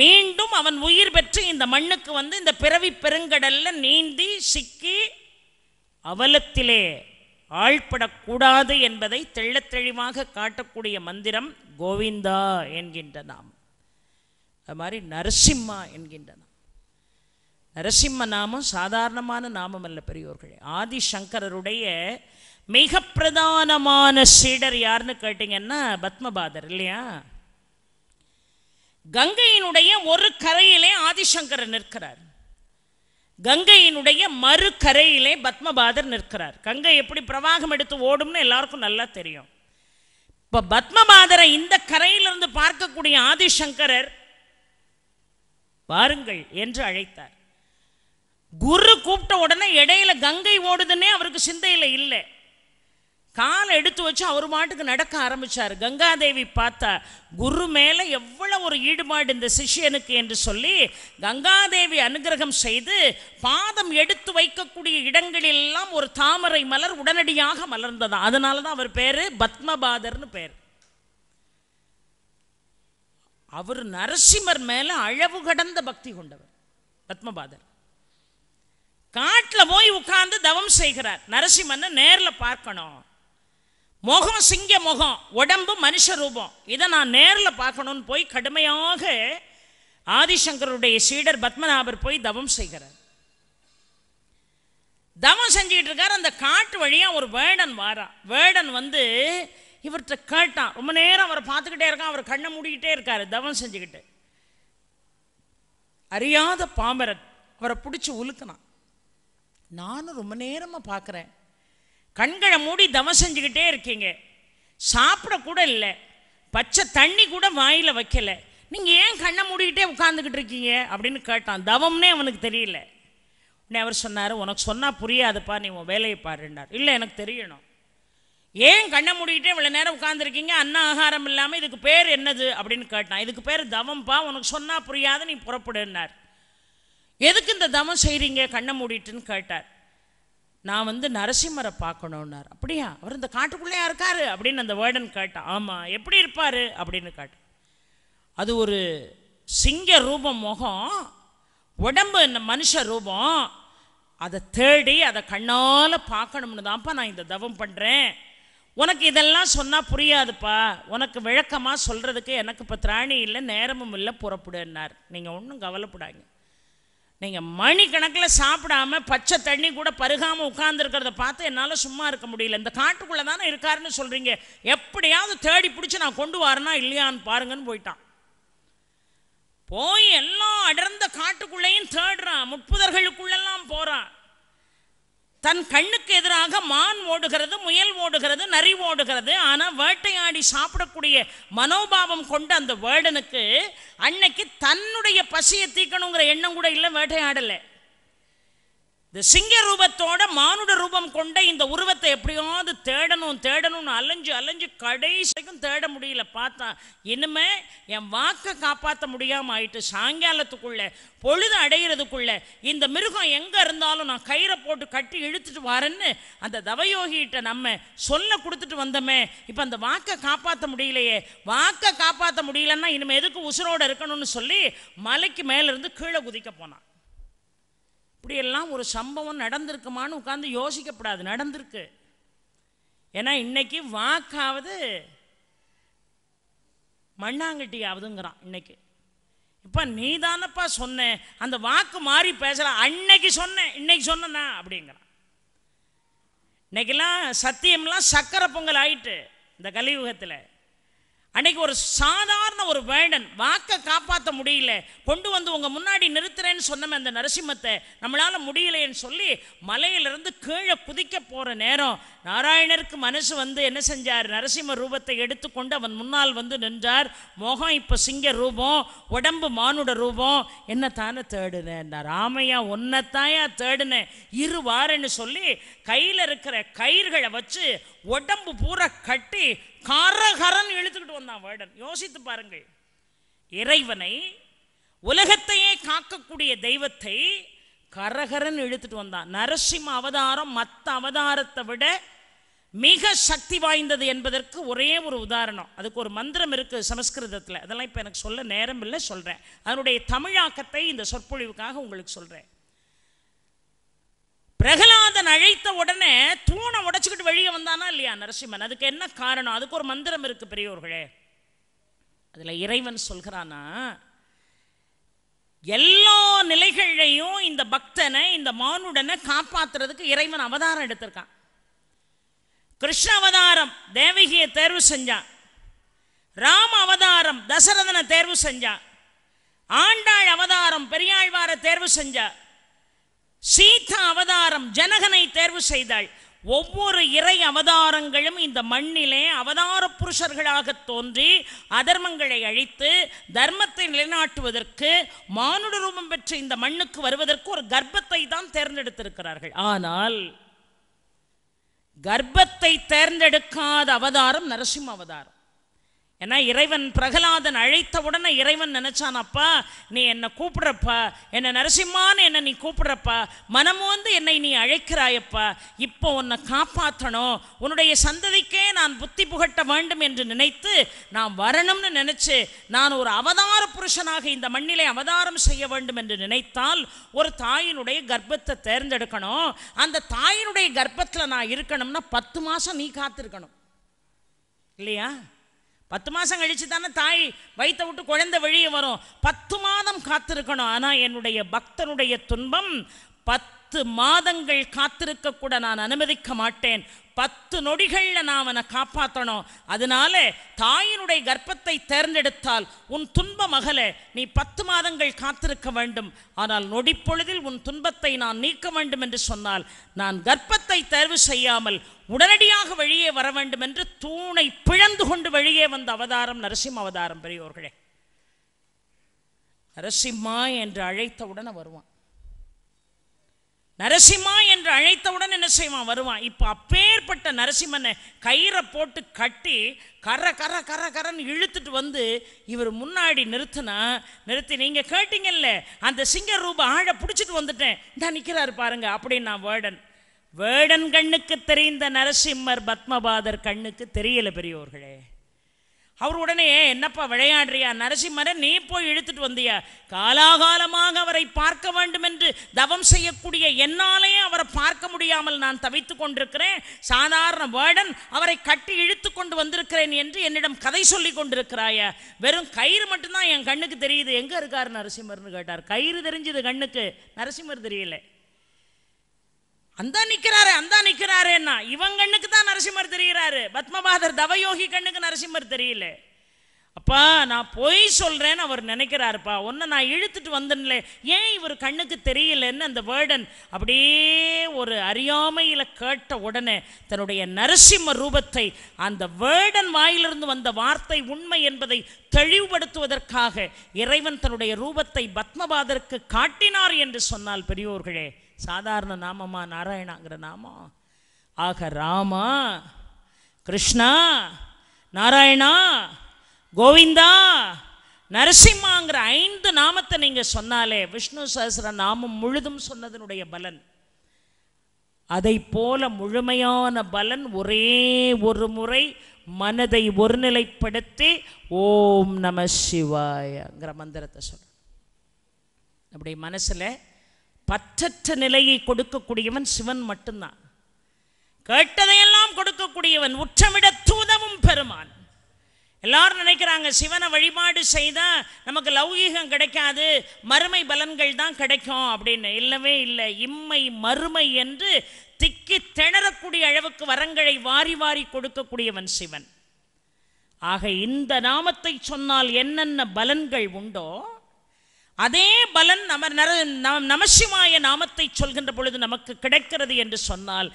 மீண்டும் அவன் உயிர் பெற்று இந்த மண்ணுக்கு வந்து இந்த பிறவி பெருங்கடல்ல நீந்தி சிக்கி அவலத்திலே ஆழ்படக்கூடாது என்பதை தெளிவாக காட்டக்கூடிய மந்திரம் கோவிந்தா என்கின்ற நாம் அது மாதிரி நரசிம்மா என்கின்ற நாம் நரசிம்ம நாமம் சாதாரணமான நாமம் அல்ல பெரியோர்களே ஆதிசங்கரருடைய மிக பிரதானமான சீடர் யாருன்னு கேட்டிங்கன்னா பத்மபாதர் இல்லையா கங்கையினுடைய ஒரு கரையிலே ஆதிசங்கரர் நிற்கிறார் கங்கையினுடைய மறு கரையிலே பத்மபாதர் நிற்கிறார் கங்கை எப்படி பிரவாகம் எடுத்து ஓடும்னு எல்லாருக்கும் நல்லா தெரியும் இப்போ பத்மபாதரை இந்த கரையிலிருந்து பார்க்கக்கூடிய ஆதிசங்கரர் வாருங்கள் என்று அழைத்தார் குரு கூப்பிட்ட உடனே இடையில கங்கை ஓடுதுன்னே அவருக்கு சிந்தையில் இல்லை காலை எடுத்து வச்சு அவர் மாட்டுக்கு நடக்க ஆரம்பித்தார் கங்காதேவி பார்த்தா குரு மேலே எவ்வளோ ஒரு ஈடுபாடு இந்த சிஷியனுக்கு என்று சொல்லி கங்காதேவி அனுகிரகம் செய்து பாதம் எடுத்து வைக்கக்கூடிய இடங்களிலெல்லாம் ஒரு தாமரை மலர் உடனடியாக மலர்ந்ததா அதனால தான் அவர் பேர் பத்மபாதர்னு பேர் அவர் நரசிம்மர் மேலே அளவு கடந்த பக்தி கொண்டவர் பத்மபாதர் காட்டில் போய் உட்கார்ந்து தவம் செய்கிறார் நரசிம்மனை நேரில் பார்க்கணும் முகம் சிங்க முகம் உடம்பு மனுஷ ரூபம் இதை நான் நேரில் பார்க்கணும்னு போய் கடுமையாக ஆதிசங்கருடைய சீடர் பத்மநாபர் போய் தவம் செய்கிறார் தவம் செஞ்சுட்டு இருக்கார் அந்த காட்டு வழியாக ஒரு வேடன் வாரா வேடன் வந்து இவர்கிட்ட கேட்டான் ரொம்ப நேரம் அவரை பார்த்துக்கிட்டே இருக்கான் அவர் கண்ணை மூடிக்கிட்டே இருக்கார் தவம் செஞ்சுக்கிட்டு அறியாத பாமரன் அவரை பிடிச்சி உழுக்கணும் நானும் ரொம்ப நேரமாக பார்க்குறேன் கண்களை மூடி தவம் செஞ்சுக்கிட்டே இருக்கீங்க சாப்பிடக்கூட இல்லை பச்சை தண்ணி கூட வாயில் வைக்கலை நீங்கள் ஏன் கண்ணை மூடிக்கிட்டே உட்காந்துக்கிட்டு இருக்கீங்க அப்படின்னு கேட்டான் தவம்னே அவனுக்கு தெரியல உடனே அவர் சொன்னார் உனக்கு சொன்னால் புரியாதுப்பா நீ உன் வேலையை பாருன்னார் இல்லை எனக்கு தெரியணும் ஏன் கண்ணை மூடிக்கிட்டே இவ்வளோ நேரம் உட்காந்துருக்கீங்க அன்ன ஆகாரம் இல்லாமல் இதுக்கு பேர் என்னது அப்படின்னு கேட்டான் இதுக்கு பேர் தவம்ப்பா உனக்கு சொன்னால் புரியாது நீ புறப்படுன்னார் எதுக்கு இந்த தவம் செய்கிறீங்க கண்ணை மூடிட்டுன்னு கேட்டார் நான் வந்து நரசிம்மரை பார்க்கணுன்னார் அப்படியா அவர் இந்த காட்டுக்குள்ளேயா இருக்கார் அப்படின்னு அந்த வேர்டன் கேட்டான் ஆமாம் எப்படி இருப்பார் அப்படின்னு கேட்டான் அது ஒரு சிங்க ரூபம் முகம் உடம்பு இந்த மனுஷ ரூபம் அதை தேடி அதை கண்ணால் பார்க்கணும்னு தான்ப்பா நான் இந்த தவம் பண்ணுறேன் உனக்கு இதெல்லாம் சொன்னால் புரியாதுப்பா உனக்கு விளக்கமாக சொல்கிறதுக்கு எனக்கு இப்போ திராணி இல்லை நேரமும் இல்லை புறப்படுன்னார் நீங்கள் ஒன்றும் கவலைப்படாங்க நீங்கள் மணிக்கணக்கில் சாப்பிடாம பச்சை தண்ணி கூட பருகாமல் உட்கார்ந்துருக்கிறத பார்த்து என்னால் சும்மா இருக்க முடியல இந்த காட்டுக்குள்ளே தானே இருக்காருன்னு சொல்கிறீங்க எப்படியாவது தேடி பிடிச்சி நான் கொண்டு வரேனா இல்லையான்னு பாருங்கன்னு போயிட்டான் போய் எல்லாம் அடர்ந்த காட்டுக்குள்ளேயும் தேடுறான் முட்புதர்களுக்குள்ளெல்லாம் போகிறான் தன் கண்ணுக்கு எதிராக மான் ஓடுகிறது முயல் ஓடுகிறது நரி ஓடுகிறது ஆனால் வேட்டையாடி சாப்பிடக்கூடிய மனோபாவம் கொண்ட அந்த வேர்டனுக்கு அன்னைக்கு தன்னுடைய பசியை தீக்கணுங்கிற எண்ணம் கூட இல்லை வேட்டையாடலை இந்த சிங்க ரூபத்தோட மானுட ரூபம் கொண்ட இந்த உருவத்தை எப்படியாவது தேடணும் தேடணும்னு அலைஞ்சு அலைஞ்சு கடைசிக்கும் தேட முடியல பார்த்தா இனிமே என் வாக்கை காப்பாற்ற முடியாமல் ஆயிட்டு சாயங்காலத்துக்குள்ளே பொழுது அடைகிறதுக்குள்ளே இந்த மிருகம் எங்கே இருந்தாலும் நான் கயிறை போட்டு கட்டி இழுத்துட்டு வரேன்னு அந்த தவயோகிகிட்ட நம்ம சொல்ல கொடுத்துட்டு வந்தோமே இப்போ அந்த வாக்கை காப்பாற்ற முடியலையே வாக்கை காப்பாற்ற முடியலன்னா இனிமேல் எதுக்கு உசுரோடு இருக்கணும்னு சொல்லி மலைக்கு மேலேருந்து கீழே குதிக்க போனான் இப்படியெல்லாம் ஒரு சம்பவம் நடந்திருக்குமான்னு உட்காந்து யோசிக்கப்படாது நடந்திருக்கு ஏன்னா இன்னைக்கு வாக்காவது ஆகுதுங்கிறான் இன்னைக்கு இப்போ நீ தானப்பா சொன்ன அந்த வாக்கு மாறி பேசல அன்னைக்கு சொன்னேன் இன்னைக்கு சொன்னா அப்படிங்கிறான் இன்னைக்கெல்லாம் சத்தியம்லாம் சக்கரை பொங்கல் ஆயிட்டு இந்த கலியுகத்தில் அன்னைக்கு ஒரு சாதாரண ஒரு வேடன் வாக்கை காப்பாற்ற முடியல கொண்டு வந்து உங்கள் முன்னாடி நிறுத்துறேன்னு சொன்ன அந்த நரசிம்மத்தை நம்மளால் முடியலைன்னு சொல்லி மலையிலிருந்து கீழே புதிக்க போகிற நேரம் நாராயணருக்கு மனசு வந்து என்ன செஞ்சார் நரசிம்ம ரூபத்தை எடுத்துக்கொண்டு அவன் முன்னால் வந்து நின்றார் முகம் இப்போ சிங்க ரூபம் உடம்பு மானுட ரூபம் என்னத்தானே தேடுனேன் நான் ராமையா ஒன்னத்தாயா தேடுனேன் இரு சொல்லி கையில் இருக்கிற கயிறுகளை வச்சு உடம்பு பூரா கட்டி காரகரன் இழுத்துக்கிட்டு வந்தான் வேடன் யோசித்து பாருங்கள் இறைவனை உலகத்தையே காக்கக்கூடிய தெய்வத்தை கரகரன் எழுத்துட்டு வந்தான் நரசிம்ம அவதாரம் மற்ற அவதாரத்தை விட மிக சக்தி வாய்ந்தது என்பதற்கு ஒரே ஒரு உதாரணம் அதுக்கு ஒரு மந்திரம் இருக்குது சமஸ்கிருதத்தில் அதெல்லாம் இப்போ எனக்கு சொல்ல நேரம் இல்லை சொல்கிறேன் அதனுடைய தமிழாக்கத்தை இந்த சொற்பொழிவுக்காக உங்களுக்கு சொல்கிறேன் பிரகலாதன் அழைத்த உடனே தூணை உடைச்சிக்கிட்டு வெளியே வந்தானா இல்லையா நரசிம்மன் அதுக்கு என்ன காரணம் அதுக்கு ஒரு மந்திரம் இருக்குது பெரியோர்களே அதில் இறைவன் சொல்கிறானா எல்லா நிலைகளையும் இந்த பக்தனை இந்த மானுடனை காப்பாற்றுறதுக்கு இறைவன் அவதாரம் எடுத்திருக்கான் கிருஷ்ண அவதாரம் தேவகியை தேர்வு செஞ்சான் ராம அவதாரம் தசரதனை தேர்வு செஞ்சான் ஆண்டாள் அவதாரம் பெரியாழ்வாரை தேர்வு செஞ்சான் சீதா அவதாரம் ஜனகனை தேர்வு செய்தாள் ஒவ்வொரு இறை அவதாரங்களும் இந்த மண்ணிலே அவதார புருஷர்களாக தோன்றி அதர்மங்களை அழித்து தர்மத்தை நிலைநாட்டுவதற்கு மானுட ரூபம் பெற்ற இந்த மண்ணுக்கு வருவதற்கு ஒரு கர்ப்பத்தை தான் தேர்ந்தெடுத்திருக்கிறார்கள் ஆனால் கர்ப்பத்தை தேர்ந்தெடுக்காத அவதாரம் நரசிம்ம அவதாரம் ஏன்னா இறைவன் பிரகலாதன் அழைத்த உடனே இறைவன் நினைச்சான் அப்பா நீ என்னை கூப்பிடுறப்பா என்னை நரசிம்மான்னு என்னை நீ கூப்பிடுறப்பா மனம் வந்து என்னை நீ அழைக்கிறாயப்பா இப்போ உன்னை காப்பாற்றணும் உன்னுடைய சந்ததிக்கே நான் புத்தி புகட்ட வேண்டும் என்று நினைத்து நான் வரணும்னு நினச்சி நான் ஒரு அவதார புருஷனாக இந்த மண்ணிலே அவதாரம் செய்ய வேண்டும் என்று நினைத்தால் ஒரு தாயினுடைய கர்ப்பத்தை தேர்ந்தெடுக்கணும் அந்த தாயினுடைய கர்ப்பத்தில் நான் இருக்கணும்னா பத்து மாதம் நீ காத்திருக்கணும் இல்லையா பத்து மாதம் கழித்து தானே தாய் வைத்த விட்டு குழந்தை வெளியே வரும் பத்து மாதம் காத்திருக்கணும் ஆனால் என்னுடைய பக்தனுடைய துன்பம் பத்து மாதங்கள் காத்திருக்க கூட நான் அனுமதிக்க மாட்டேன் பத்து நொடிகளில் நாம் அவனை காப்பாற்றணும் அதனால தாயினுடைய கர்ப்பத்தை தேர்ந்தெடுத்தால் உன் துன்ப மகளை நீ பத்து மாதங்கள் காத்திருக்க வேண்டும் ஆனால் நொடிப்பொழுதில் உன் துன்பத்தை நான் நீக்க வேண்டும் என்று சொன்னால் நான் கர்ப்பத்தை தேர்வு செய்யாமல் உடனடியாக வெளியே வர வேண்டும் என்று தூணை பிழந்து கொண்டு வெளியே வந்த அவதாரம் நரசிம்ம அவதாரம் பெரியோர்களே நரசிம்மா என்று அழைத்தவுடன் வருவான் நரசிம்மா என்று அழைத்தவுடன் என்ன செய்வான் வருவான் இப்போ அப்பேற்பட்ட நரசிம்மனை கயிறை போட்டு கட்டி கர கர கர கரன்னு இழுத்துட்டு வந்து இவர் முன்னாடி நிறுத்தினா நிறுத்தி நீங்கள் கேட்டீங்கல்ல அந்த சிங்க ரூபா ஆழ பிடிச்சிட்டு வந்துட்டேன் தான் நிற்கிறாரு பாருங்க அப்படின்னு நான் வேடன் வேடன் கண்ணுக்கு தெரிந்த நரசிம்மர் பத்மபாதர் கண்ணுக்கு தெரியல பெரியோர்களே அவர் உடனே என்னப்பா விளையாடுறியா நரசிம்மரை நீ போய் இழுத்துட்டு வந்தியா காலாகாலமாக அவரை பார்க்க வேண்டும் என்று தவம் செய்யக்கூடிய என்னாலேயே அவரை பார்க்க முடியாமல் நான் தவித்து கொண்டிருக்கிறேன் சாதாரண வேடன் அவரை கட்டி இழுத்து கொண்டு வந்திருக்கிறேன் என்று என்னிடம் கதை சொல்லி கொண்டிருக்கிறாய வெறும் கயிறு மட்டும்தான் என் கண்ணுக்கு தெரியுது எங்கே இருக்கார் நரசிம்மர்னு கேட்டார் கயிறு தெரிஞ்சது கண்ணுக்கு நரசிம்மர் தெரியல அந்த நிற்கிறாரு அந்த நிற்கிறாருன்னா இவங்க கண்ணுக்கு தான் நரசிம்மர் தெரிகிறாரு பத்மபாதர் தவயோகி கண்ணுக்கு நரசிம்மர் தெரியல அப்பா நான் போய் சொல்கிறேன்னு அவர் நினைக்கிறாருப்பா ஒன்று நான் இழுத்துட்டு வந்தேன்ல ஏன் இவர் கண்ணுக்கு தெரியலன்னு அந்த வேர்டன் அப்படியே ஒரு அறியாமையில் கேட்ட உடனே தன்னுடைய நரசிம்ம ரூபத்தை அந்த வேர்டன் வாயிலிருந்து வந்த வார்த்தை உண்மை என்பதை தெளிவுபடுத்துவதற்காக இறைவன் தன்னுடைய ரூபத்தை பத்மபாதருக்கு காட்டினார் என்று சொன்னால் பெரியோர்களே சாதாரண நாமமா நாராயணாங்கிற நாமம் ஆக ராமா கிருஷ்ணா நாராயணா கோவிந்தா நரசிம்மாங்கிற ஐந்து நாமத்தை நீங்கள் சொன்னாலே விஷ்ணு சஹசிர நாமம் முழுதும் சொன்னதனுடைய பலன் அதை போல முழுமையான பலன் ஒரே ஒரு முறை மனதை ஒருநிலைப்படுத்தி ஓம் நம சிவாயங்கிற மந்திரத்தை சொல்கிறேன் அப்படி மனசில் பற்றற்ற நிலையை கொடுக்கக்கூடியவன் சிவன் மட்டும்தான் கேட்டதையெல்லாம் கொடுக்கக்கூடியவன் உற்றமிட தூதமும் பெருமான் எல்லாரும் நினைக்கிறாங்க சிவனை வழிபாடு செய்தால் நமக்கு லௌகீகம் கிடைக்காது மறுமை பலன்கள் தான் கிடைக்கும் அப்படின்னு இல்லவே இல்லை இம்மை மறுமை என்று திக்கி திணறக்கூடிய அளவுக்கு வரங்களை வாரி வாரி கொடுக்கக்கூடியவன் சிவன் ஆக இந்த நாமத்தை சொன்னால் என்னென்ன பலன்கள் உண்டோ அதே பலன் நம நர நமசிவாய நாமத்தை சொல்கின்ற பொழுது நமக்கு கிடைக்கிறது என்று சொன்னால்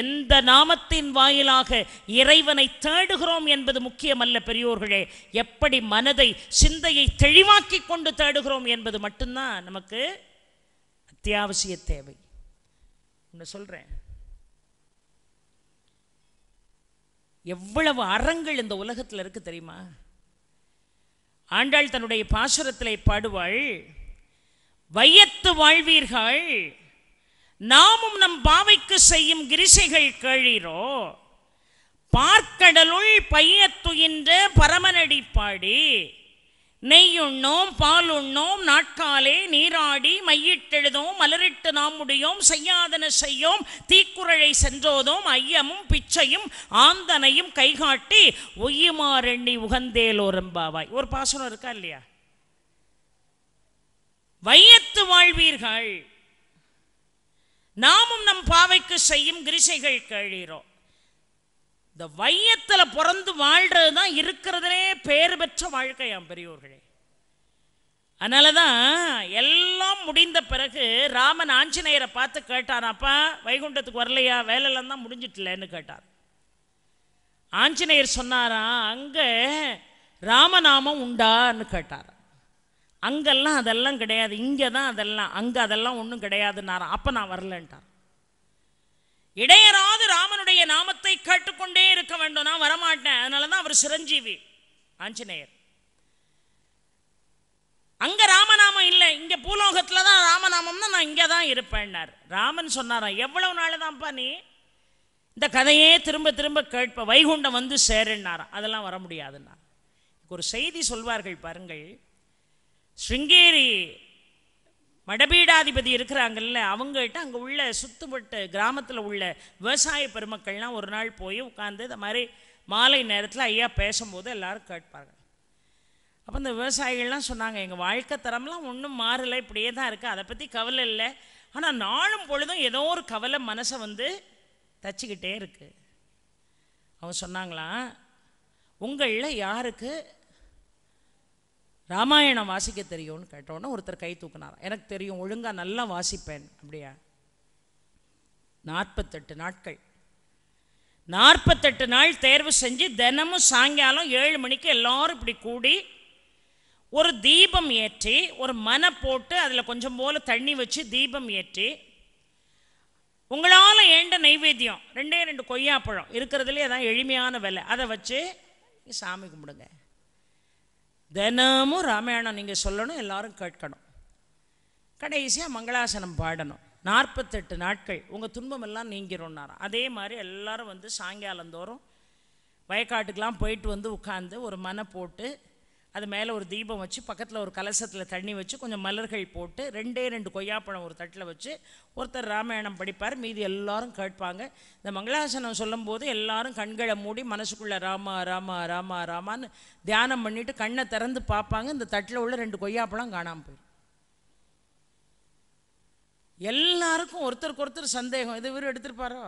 எந்த நாமத்தின் வாயிலாக இறைவனை தேடுகிறோம் என்பது முக்கியமல்ல பெரியோர்களே எப்படி மனதை சிந்தையை தெளிவாக்கி கொண்டு தேடுகிறோம் என்பது மட்டும்தான் நமக்கு அத்தியாவசிய தேவை ஒன்று சொல்கிறேன் எவ்வளவு அறங்கள் இந்த உலகத்தில் இருக்குது தெரியுமா ஆண்டாள் தன்னுடைய பாசுரத்தில் பாடுவாள் வையத்து வாழ்வீர்கள் நாமும் நம் பாவைக்கு செய்யும் கிரிசைகள் கேளீரோ பார்க்கடலுள் பையத்துயின்ற பரமனடி பாடி நெய் உண்ணோம் பால் உண்ணோம் நாட்காலே நீராடி மையிட்டெழுதோம் மலரிட்டு நாம் முடியோம் செய்யாதன செய்யோம் தீக்குறளை சென்றோதோம் ஐயமும் பிச்சையும் ஆந்தனையும் கைகாட்டி ஒய்யுமாறெண்ணி உகந்தேலோரம்பாவாய் ஒரு பாசனம் இருக்கா இல்லையா வையத்து வாழ்வீர்கள் நாமும் நம் பாவைக்கு செய்யும் கிரிசைகள் கேழீரோம் இந்த வையத்தில் பிறந்து வாழ்கிறது தான் இருக்கிறதுலே பேர் பெற்ற வாழ்க்கை என் பெரியோர்களே அதனால தான் எல்லாம் முடிந்த பிறகு ராமன் ஆஞ்சநேயரை பார்த்து கேட்டான் அப்பா வைகுண்டத்துக்கு வரலையா வேலையெல்லாம் தான் முடிஞ்சிட்டுலன்னு கேட்டார் ஆஞ்சநேயர் சொன்னாரா அங்கே ராமநாமம் உண்டான்னு கேட்டார் அங்கெல்லாம் அதெல்லாம் கிடையாது இங்கே தான் அதெல்லாம் அங்கே அதெல்லாம் ஒன்றும் கிடையாதுன்னாரான் அப்போ நான் வரலன்ட்டார் இடையராது ராமனுடைய நாமத்தை கேட்டுக்கொண்டே இருக்க வேண்டும் நான் வரமாட்டேன் அதனால தான் அவர் சிரஞ்சீவி ஆஞ்சநேயர் அங்க ராமநாமம் இல்லை இங்கே பூலோகத்துல தான் ராமநாமம்னா நான் இங்கே தான் இருப்பேன்னார் ராமன் சொன்னாராம் எவ்வளவு நாள் தான்ப்பா நீ இந்த கதையே திரும்ப திரும்ப கேட்ப வைகுண்டம் வந்து சேருன்னாராம் அதெல்லாம் வர முடியாதுன்னா ஒரு செய்தி சொல்வார்கள் பாருங்கள் ஸ்ருங்கேரி வடபீடாதிபதி இருக்கிறாங்கல்ல அவங்ககிட்ட அங்கே உள்ள சுத்துப்பட்ட கிராமத்தில் உள்ள விவசாய பெருமக்கள்லாம் ஒரு நாள் போய் உட்காந்து இந்த மாதிரி மாலை நேரத்தில் ஐயா பேசும்போது எல்லோரும் கேட்பாங்க அப்போ இந்த விவசாயிகள்லாம் சொன்னாங்க எங்கள் வாழ்க்கை தரம்லாம் ஒன்றும் மாறலை இப்படியே தான் இருக்குது அதை பற்றி கவலை இல்லை ஆனால் நாளும் பொழுதும் ஏதோ ஒரு கவலை மனசை வந்து தச்சிக்கிட்டே இருக்குது அவங்க சொன்னாங்களாம் உங்களில் யாருக்கு ராமாயணம் வாசிக்க தெரியும்னு கேட்டோன்னே ஒருத்தர் கை தூக்கினார் எனக்கு தெரியும் ஒழுங்காக நல்லா வாசிப்பேன் அப்படியா நாற்பத்தெட்டு நாட்கள் நாற்பத்தெட்டு நாள் தேர்வு செஞ்சு தினமும் சாயங்காலம் ஏழு மணிக்கு எல்லோரும் இப்படி கூடி ஒரு தீபம் ஏற்றி ஒரு மனை போட்டு அதில் கொஞ்சம் போல் தண்ணி வச்சு தீபம் ஏற்றி உங்களால் ஏண்ட நைவேத்தியம் ரெண்டே ரெண்டு கொய்யாப்பழம் இருக்கிறதுலே தான் எளிமையான விலை அதை வச்சு சாமி கும்பிடுங்க தினமும் ராமாயணம் நீங்கள் சொல்லணும் எல்லாரும் கேட்கணும் கடைசியாக மங்களாசனம் பாடணும் நாற்பத்தெட்டு நாட்கள் உங்கள் துன்பமெல்லாம் நீங்கிறோன்னாராம் அதே மாதிரி எல்லாரும் வந்து சாயங்காலந்தோறும் வயக்காட்டுக்கெலாம் போயிட்டு வந்து உட்காந்து ஒரு மனை போட்டு அது மேலே ஒரு தீபம் வச்சு பக்கத்தில் ஒரு கலசத்தில் தண்ணி வச்சு கொஞ்சம் மலர்கள் போட்டு ரெண்டே ரெண்டு கொய்யாப்பழம் ஒரு தட்டில் வச்சு ஒருத்தர் ராமாயணம் படிப்பார் மீதி எல்லாரும் கேட்பாங்க இந்த மங்களாசனம் சொல்லும்போது எல்லாரும் கண்களை மூடி மனசுக்குள்ளே ராமா ராமா ராமா ராமான்னு தியானம் பண்ணிவிட்டு கண்ணை திறந்து பார்ப்பாங்க இந்த தட்டில் உள்ள ரெண்டு கொய்யாப்பழம் காணாமல் போயிடும் எல்லாருக்கும் ஒருத்தருக்கு ஒருத்தர் சந்தேகம் இது இவர் எடுத்துருப்பாரா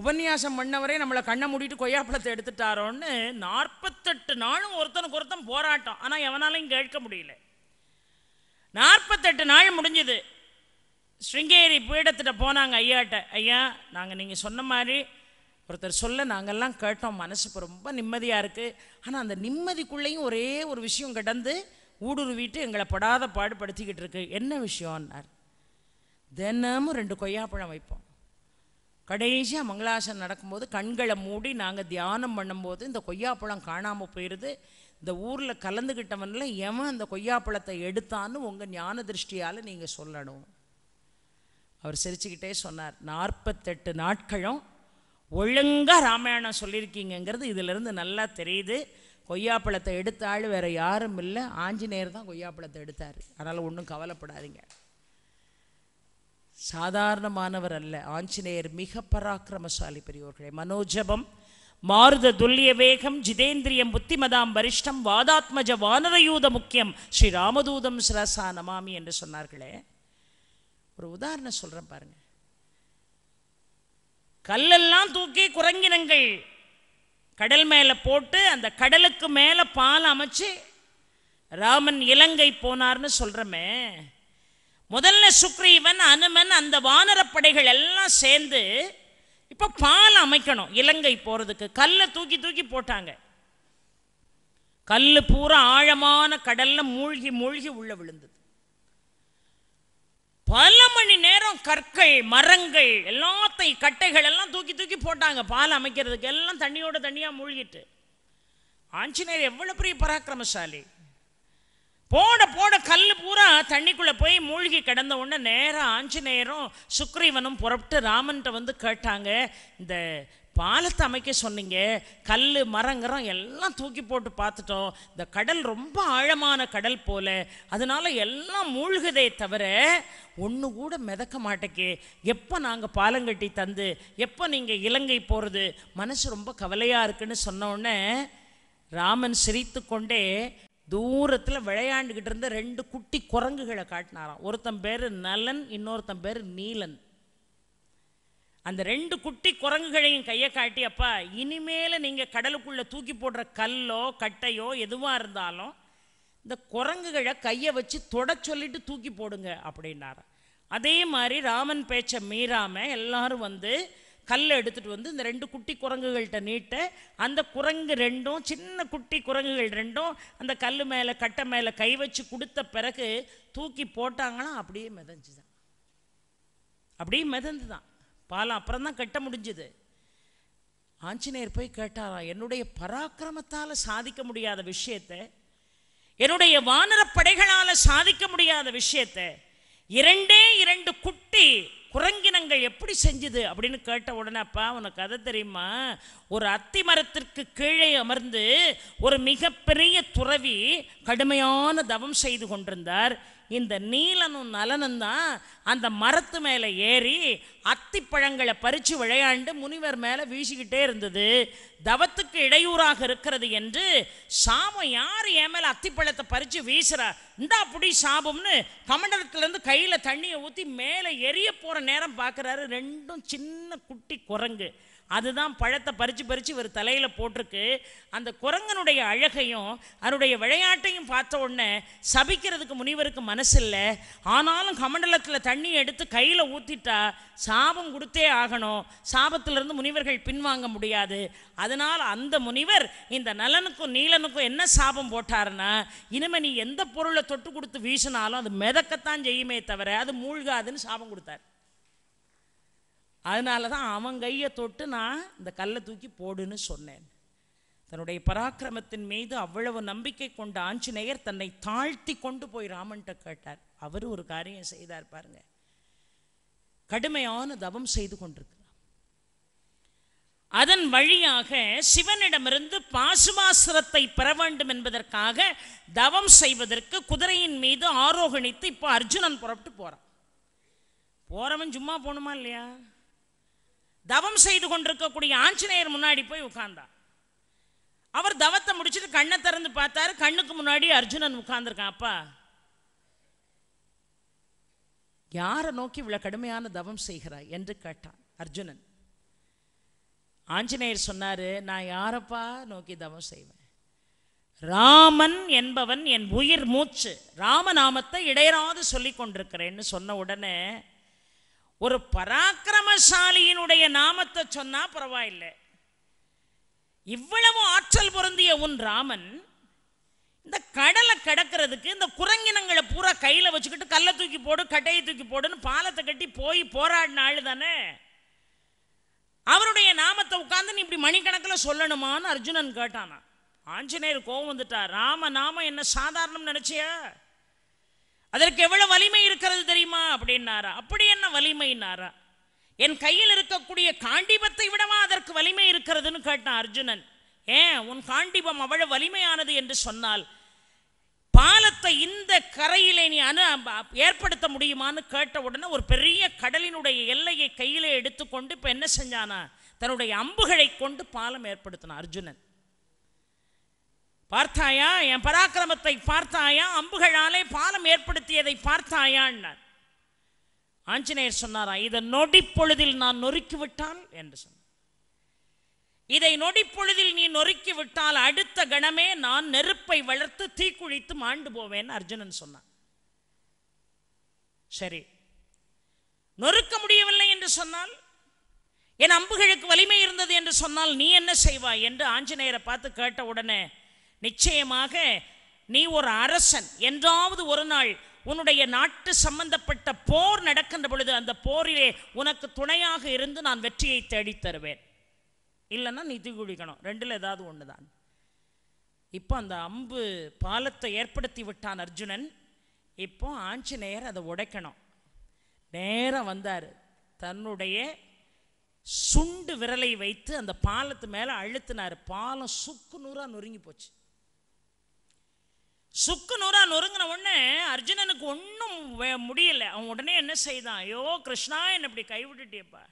உபன்யாசம் பண்ணவரே நம்மளை கண்ணை மூடிட்டு கொய்யாப்பழத்தை எடுத்துட்டாரோன்னு நாற்பத்தெட்டு நாளும் ஒருத்தனுக்கு ஒருத்தன் போராட்டம் ஆனால் எவனாலையும் கேட்க முடியல நாற்பத்தெட்டு நாள் முடிஞ்சுது ஸ்ருங்கேரி பீடத்திட்ட போனாங்க ஐயாட்ட ஐயா நாங்கள் நீங்கள் சொன்ன மாதிரி ஒருத்தர் சொல்ல நாங்கள்லாம் கேட்டோம் மனசுக்கு ரொம்ப நிம்மதியாக இருக்குது ஆனால் அந்த நிம்மதிக்குள்ளேயும் ஒரே ஒரு விஷயம் கிடந்து ஊடுருவிட்டு எங்களை படாத பாடுபடுத்திக்கிட்டு இருக்கு என்ன விஷயம்னார் தினமும் ரெண்டு கொய்யாப்பழம் வைப்போம் கடைசியாக மங்களாசனம் நடக்கும்போது கண்களை மூடி நாங்கள் தியானம் பண்ணும்போது இந்த கொய்யாப்பழம் காணாமல் போயிடுது இந்த ஊரில் கலந்துக்கிட்டவனில் எவன் அந்த கொய்யாப்பழத்தை எடுத்தான்னு உங்கள் ஞான திருஷ்டியால் நீங்கள் சொல்லணும் அவர் சிரிச்சுக்கிட்டே சொன்னார் நாற்பத்தெட்டு நாட்களும் ஒழுங்காக ராமாயணம் சொல்லியிருக்கீங்கிறது இதிலிருந்து நல்லா தெரியுது கொய்யாப்பழத்தை எடுத்த ஆள் வேறு யாரும் இல்லை ஆஞ்சநேயர் தான் கொய்யாப்பழத்தை எடுத்தார் அதனால் ஒன்றும் கவலைப்படாதீங்க சாதாரணமானவர் அல்ல ஆஞ்சநேயர் மிக பராக்கிரமசாலி பெரியோர்களே மனோஜபம் மாருத துல்லிய வேகம் ஜிதேந்திரியம் புத்திமதாம் வரிஷ்டம் வாதாத்மஜ வானரயூத முக்கியம் ஸ்ரீ ராமதூதம் சிரசா நமாமி என்று சொன்னார்களே ஒரு உதாரணம் சொல்கிறேன் பாருங்க கல்லெல்லாம் தூக்கி குரங்கினங்கள் கடல் மேலே போட்டு அந்த கடலுக்கு மேலே பால் அமைச்சு ராமன் இலங்கை போனார்னு சொல்கிறோமே முதல்ல சுக்ரீவன் அனுமன் அந்த வானரப்படைகள் எல்லாம் சேர்ந்து இப்போ பால் அமைக்கணும் இலங்கை போகிறதுக்கு கல்லை தூக்கி தூக்கி போட்டாங்க கல் பூரா ஆழமான கடலில் மூழ்கி மூழ்கி உள்ளே விழுந்தது பல மணி நேரம் கற்கள் மரங்கள் எல்லாத்தையும் கட்டைகள் எல்லாம் தூக்கி தூக்கி போட்டாங்க பால் அமைக்கிறதுக்கு எல்லாம் தண்ணியோட தண்ணியா மூழ்கிட்டு ஆஞ்சநேயர் எவ்வளோ பெரிய பராக்கிரமசாலி போட போட கல் பூரா தண்ணிக்குள்ளே போய் மூழ்கி கிடந்த உடனே நேராக நேரம் சுக்ரீவனும் புறப்பட்டு ராமன்கிட்ட வந்து கேட்டாங்க இந்த பாலத்தை அமைக்க சொன்னீங்க கல் மரங்கரம் எல்லாம் தூக்கி போட்டு பார்த்துட்டோம் இந்த கடல் ரொம்ப ஆழமான கடல் போல அதனால எல்லாம் மூழ்குதே தவிர ஒன்று கூட மிதக்க மாட்டேக்கே எப்போ நாங்கள் பாலங்கட்டி தந்து எப்போ நீங்கள் இலங்கை போகிறது மனசு ரொம்ப கவலையாக இருக்குன்னு சொன்ன ராமன் சிரித்து கொண்டே தூரத்தில் விளையாண்டுக்கிட்டு இருந்த ரெண்டு குட்டி குரங்குகளை காட்டினாராம் ஒருத்தன் பேர் நலன் இன்னொருத்தன் பேர் நீலன் அந்த ரெண்டு குட்டி குரங்குகளையும் கையை காட்டி அப்பா இனிமேல் நீங்கள் கடலுக்குள்ளே தூக்கி போடுற கல்லோ கட்டையோ எதுவாக இருந்தாலும் இந்த குரங்குகளை கையை வச்சு தொட சொல்லிட்டு தூக்கி போடுங்க அப்படின்னாராம் அதே மாதிரி ராமன் பேச்சை மீறாமல் எல்லாரும் வந்து கல்லை எடுத்துகிட்டு வந்து இந்த ரெண்டு குட்டி குரங்குகள்கிட்ட நீட்ட அந்த குரங்கு ரெண்டும் சின்ன குட்டி குரங்குகள் ரெண்டும் அந்த கல் மேலே கட்டை மேலே கை வச்சு கொடுத்த பிறகு தூக்கி போட்டாங்களாம் அப்படியே தான் அப்படியே மிதந்து தான் பாலம் அப்புறம் தான் கட்ட முடிஞ்சுது ஆஞ்சநேயர் போய் கேட்டாரா என்னுடைய பராக்கிரமத்தால் சாதிக்க முடியாத விஷயத்தை என்னுடைய வானரப்படைகளால் சாதிக்க முடியாத விஷயத்தை இரண்டே இரண்டு குட்டி குரங்கினங்கள் எப்படி செஞ்சுது அப்படின்னு கேட்ட உடனே அப்பா உனக்கு அதை தெரியுமா ஒரு அத்தி மரத்திற்கு கீழே அமர்ந்து ஒரு மிகப்பெரிய துறவி கடுமையான தவம் செய்து கொண்டிருந்தார் இந்த நீலனும் நலனும் தான் அந்த மரத்து மேலே ஏறி அத்திப்பழங்களை பறித்து விளையாண்டு முனிவர் மேலே வீசிக்கிட்டே இருந்தது தவத்துக்கு இடையூறாக இருக்கிறது என்று சாபம் யார் என் மேலே அத்திப்பழத்தை பறித்து வீசுகிறா இந்தா அப்படி சாபம்னு கமண்டலத்துலேருந்து கையில் தண்ணியை ஊற்றி மேலே எரிய போகிற நேரம் பார்க்குறாரு ரெண்டும் சின்ன குட்டி குரங்கு அதுதான் பழத்தை பறித்து பறித்து ஒரு தலையில் போட்டிருக்கு அந்த குரங்கனுடைய அழகையும் அவருடைய விளையாட்டையும் பார்த்த உடனே சபிக்கிறதுக்கு முனிவருக்கு மனசு இல்லை ஆனாலும் கமண்டலத்தில் தண்ணி எடுத்து கையில் ஊற்றிட்டா சாபம் கொடுத்தே ஆகணும் சாபத்திலிருந்து முனிவர்கள் பின்வாங்க முடியாது அதனால் அந்த முனிவர் இந்த நலனுக்கும் நீலனுக்கும் என்ன சாபம் போட்டாருன்னா இனிமே நீ எந்த பொருளை தொட்டு கொடுத்து வீசினாலும் அது மிதக்கத்தான் செய்யுமே தவிர அது மூழ்காதுன்னு சாபம் கொடுத்தாரு அதனால தான் அவன் கையை தொட்டு நான் இந்த கல்லை தூக்கி போடுன்னு சொன்னேன் தன்னுடைய பராக்கிரமத்தின் மீது அவ்வளவு நம்பிக்கை கொண்ட ஆஞ்சநேயர் தன்னை தாழ்த்தி கொண்டு போய் ராமன்ட்ட கேட்டார் அவர் ஒரு காரியம் செய்தார் பாருங்க கடுமையான தவம் செய்து கொண்டிருக்கிறார் அதன் வழியாக சிவனிடமிருந்து பாசுமாசிரத்தை பெற வேண்டும் என்பதற்காக தவம் செய்வதற்கு குதிரையின் மீது ஆரோகணித்து இப்போ அர்ஜுனன் புறப்பட்டு போறான் போறவன் சும்மா போகணுமா இல்லையா தவம் செய்து கொண்டிருக்கக்கூடிய ஆஞ்சநேயர் முன்னாடி போய் உட்கார்ந்தார் அவர் தவத்தை முடிச்சுட்டு கண்ணை திறந்து பார்த்தாரு கண்ணுக்கு முன்னாடி அர்ஜுனன் உட்கார்ந்துருக்கான் அப்பா யாரை நோக்கி இவ்வளவு கடுமையான தவம் செய்கிறா என்று கேட்டான் அர்ஜுனன் ஆஞ்சநேயர் சொன்னார் நான் யாரப்பா நோக்கி தவம் செய்வேன் ராமன் என்பவன் என் உயிர் மூச்சு ராமநாமத்தை இடையராது சொல்லி கொண்டிருக்கிறேன்னு சொன்ன உடனே ஒரு பராக்கிரமசாலியினுடைய நாமத்தை சொன்னால் பரவாயில்லை இவ்வளவு ஆற்றல் பொருந்திய உன் ராமன் இந்த கடலை கிடக்கிறதுக்கு இந்த குரங்கினங்களை பூரா கையில் வச்சுக்கிட்டு கல்லை தூக்கி போடு கட்டையை தூக்கி போடுன்னு பாலத்தை கட்டி போய் போராடின ஆள் தானே அவருடைய நாமத்தை உட்காந்து நீ இப்படி மணிக்கணக்கில் சொல்லணுமான்னு அர்ஜுனன் கேட்டானா ஆஞ்சநேயர் கோவம் வந்துட்டா ராம நாமம் என்ன சாதாரணம் நினைச்சியா அதற்கு எவ்வளவு வலிமை இருக்கிறது தெரியுமா அப்படின்னாரா அப்படி என்ன வலிமைனாரா என் கையில் இருக்கக்கூடிய காண்டிபத்தை விடவா அதற்கு வலிமை இருக்கிறதுன்னு கேட்டான் அர்ஜுனன் ஏன் உன் காண்டிபம் அவ்வளவு வலிமையானது என்று சொன்னால் பாலத்தை இந்த கரையிலே நீ அனு ஏற்படுத்த முடியுமான்னு கேட்ட உடனே ஒரு பெரிய கடலினுடைய எல்லையை கையிலே எடுத்துக்கொண்டு இப்போ என்ன செஞ்சானா தன்னுடைய அம்புகளை கொண்டு பாலம் ஏற்படுத்தினான் அர்ஜுனன் பார்த்தாயா என் பராக்கிரமத்தை பார்த்தாயா அம்புகளாலே பாலம் ஏற்படுத்தியதை பார்த்தாயான்னார் ஆஞ்சநேயர் சொன்னாரா இதை நொடிப்பொழுதில் நான் நொறுக்கிவிட்டால் என்று சொன்னார் இதை நொடிப்பொழுதில் நீ நொறுக்கிவிட்டால் அடுத்த கணமே நான் நெருப்பை வளர்த்து தீக்குழித்து மாண்டு போவேன் அர்ஜுனன் சொன்னான் சரி நொறுக்க முடியவில்லை என்று சொன்னால் என் அம்புகளுக்கு வலிமை இருந்தது என்று சொன்னால் நீ என்ன செய்வாய் என்று ஆஞ்சநேயரை பார்த்து கேட்ட உடனே நிச்சயமாக நீ ஒரு அரசன் என்றாவது ஒரு நாள் உன்னுடைய நாட்டு சம்பந்தப்பட்ட போர் நடக்கின்ற பொழுது அந்த போரிலே உனக்கு துணையாக இருந்து நான் வெற்றியை தேடித்தருவேன் தருவேன் இல்லைன்னா நிதி குழிக்கணும் ரெண்டில் ஏதாவது ஒன்று தான் இப்போ அந்த அம்பு பாலத்தை ஏற்படுத்தி விட்டான் அர்ஜுனன் இப்போ ஆஞ்சநேயர் அதை உடைக்கணும் நேரம் வந்தார் தன்னுடைய சுண்டு விரலை வைத்து அந்த பாலத்து மேலே அழுத்தினார் பாலம் சுக்கு நூறாக நொறுங்கி போச்சு சுக்கு நூறா நொறுங்கின உடனே அர்ஜுனனுக்கு ஒன்றும் முடியல அவன் உடனே என்ன செய்தான் ஐயோ கிருஷ்ணா என்னை இப்படி கைவிட்டுட்டியப்பா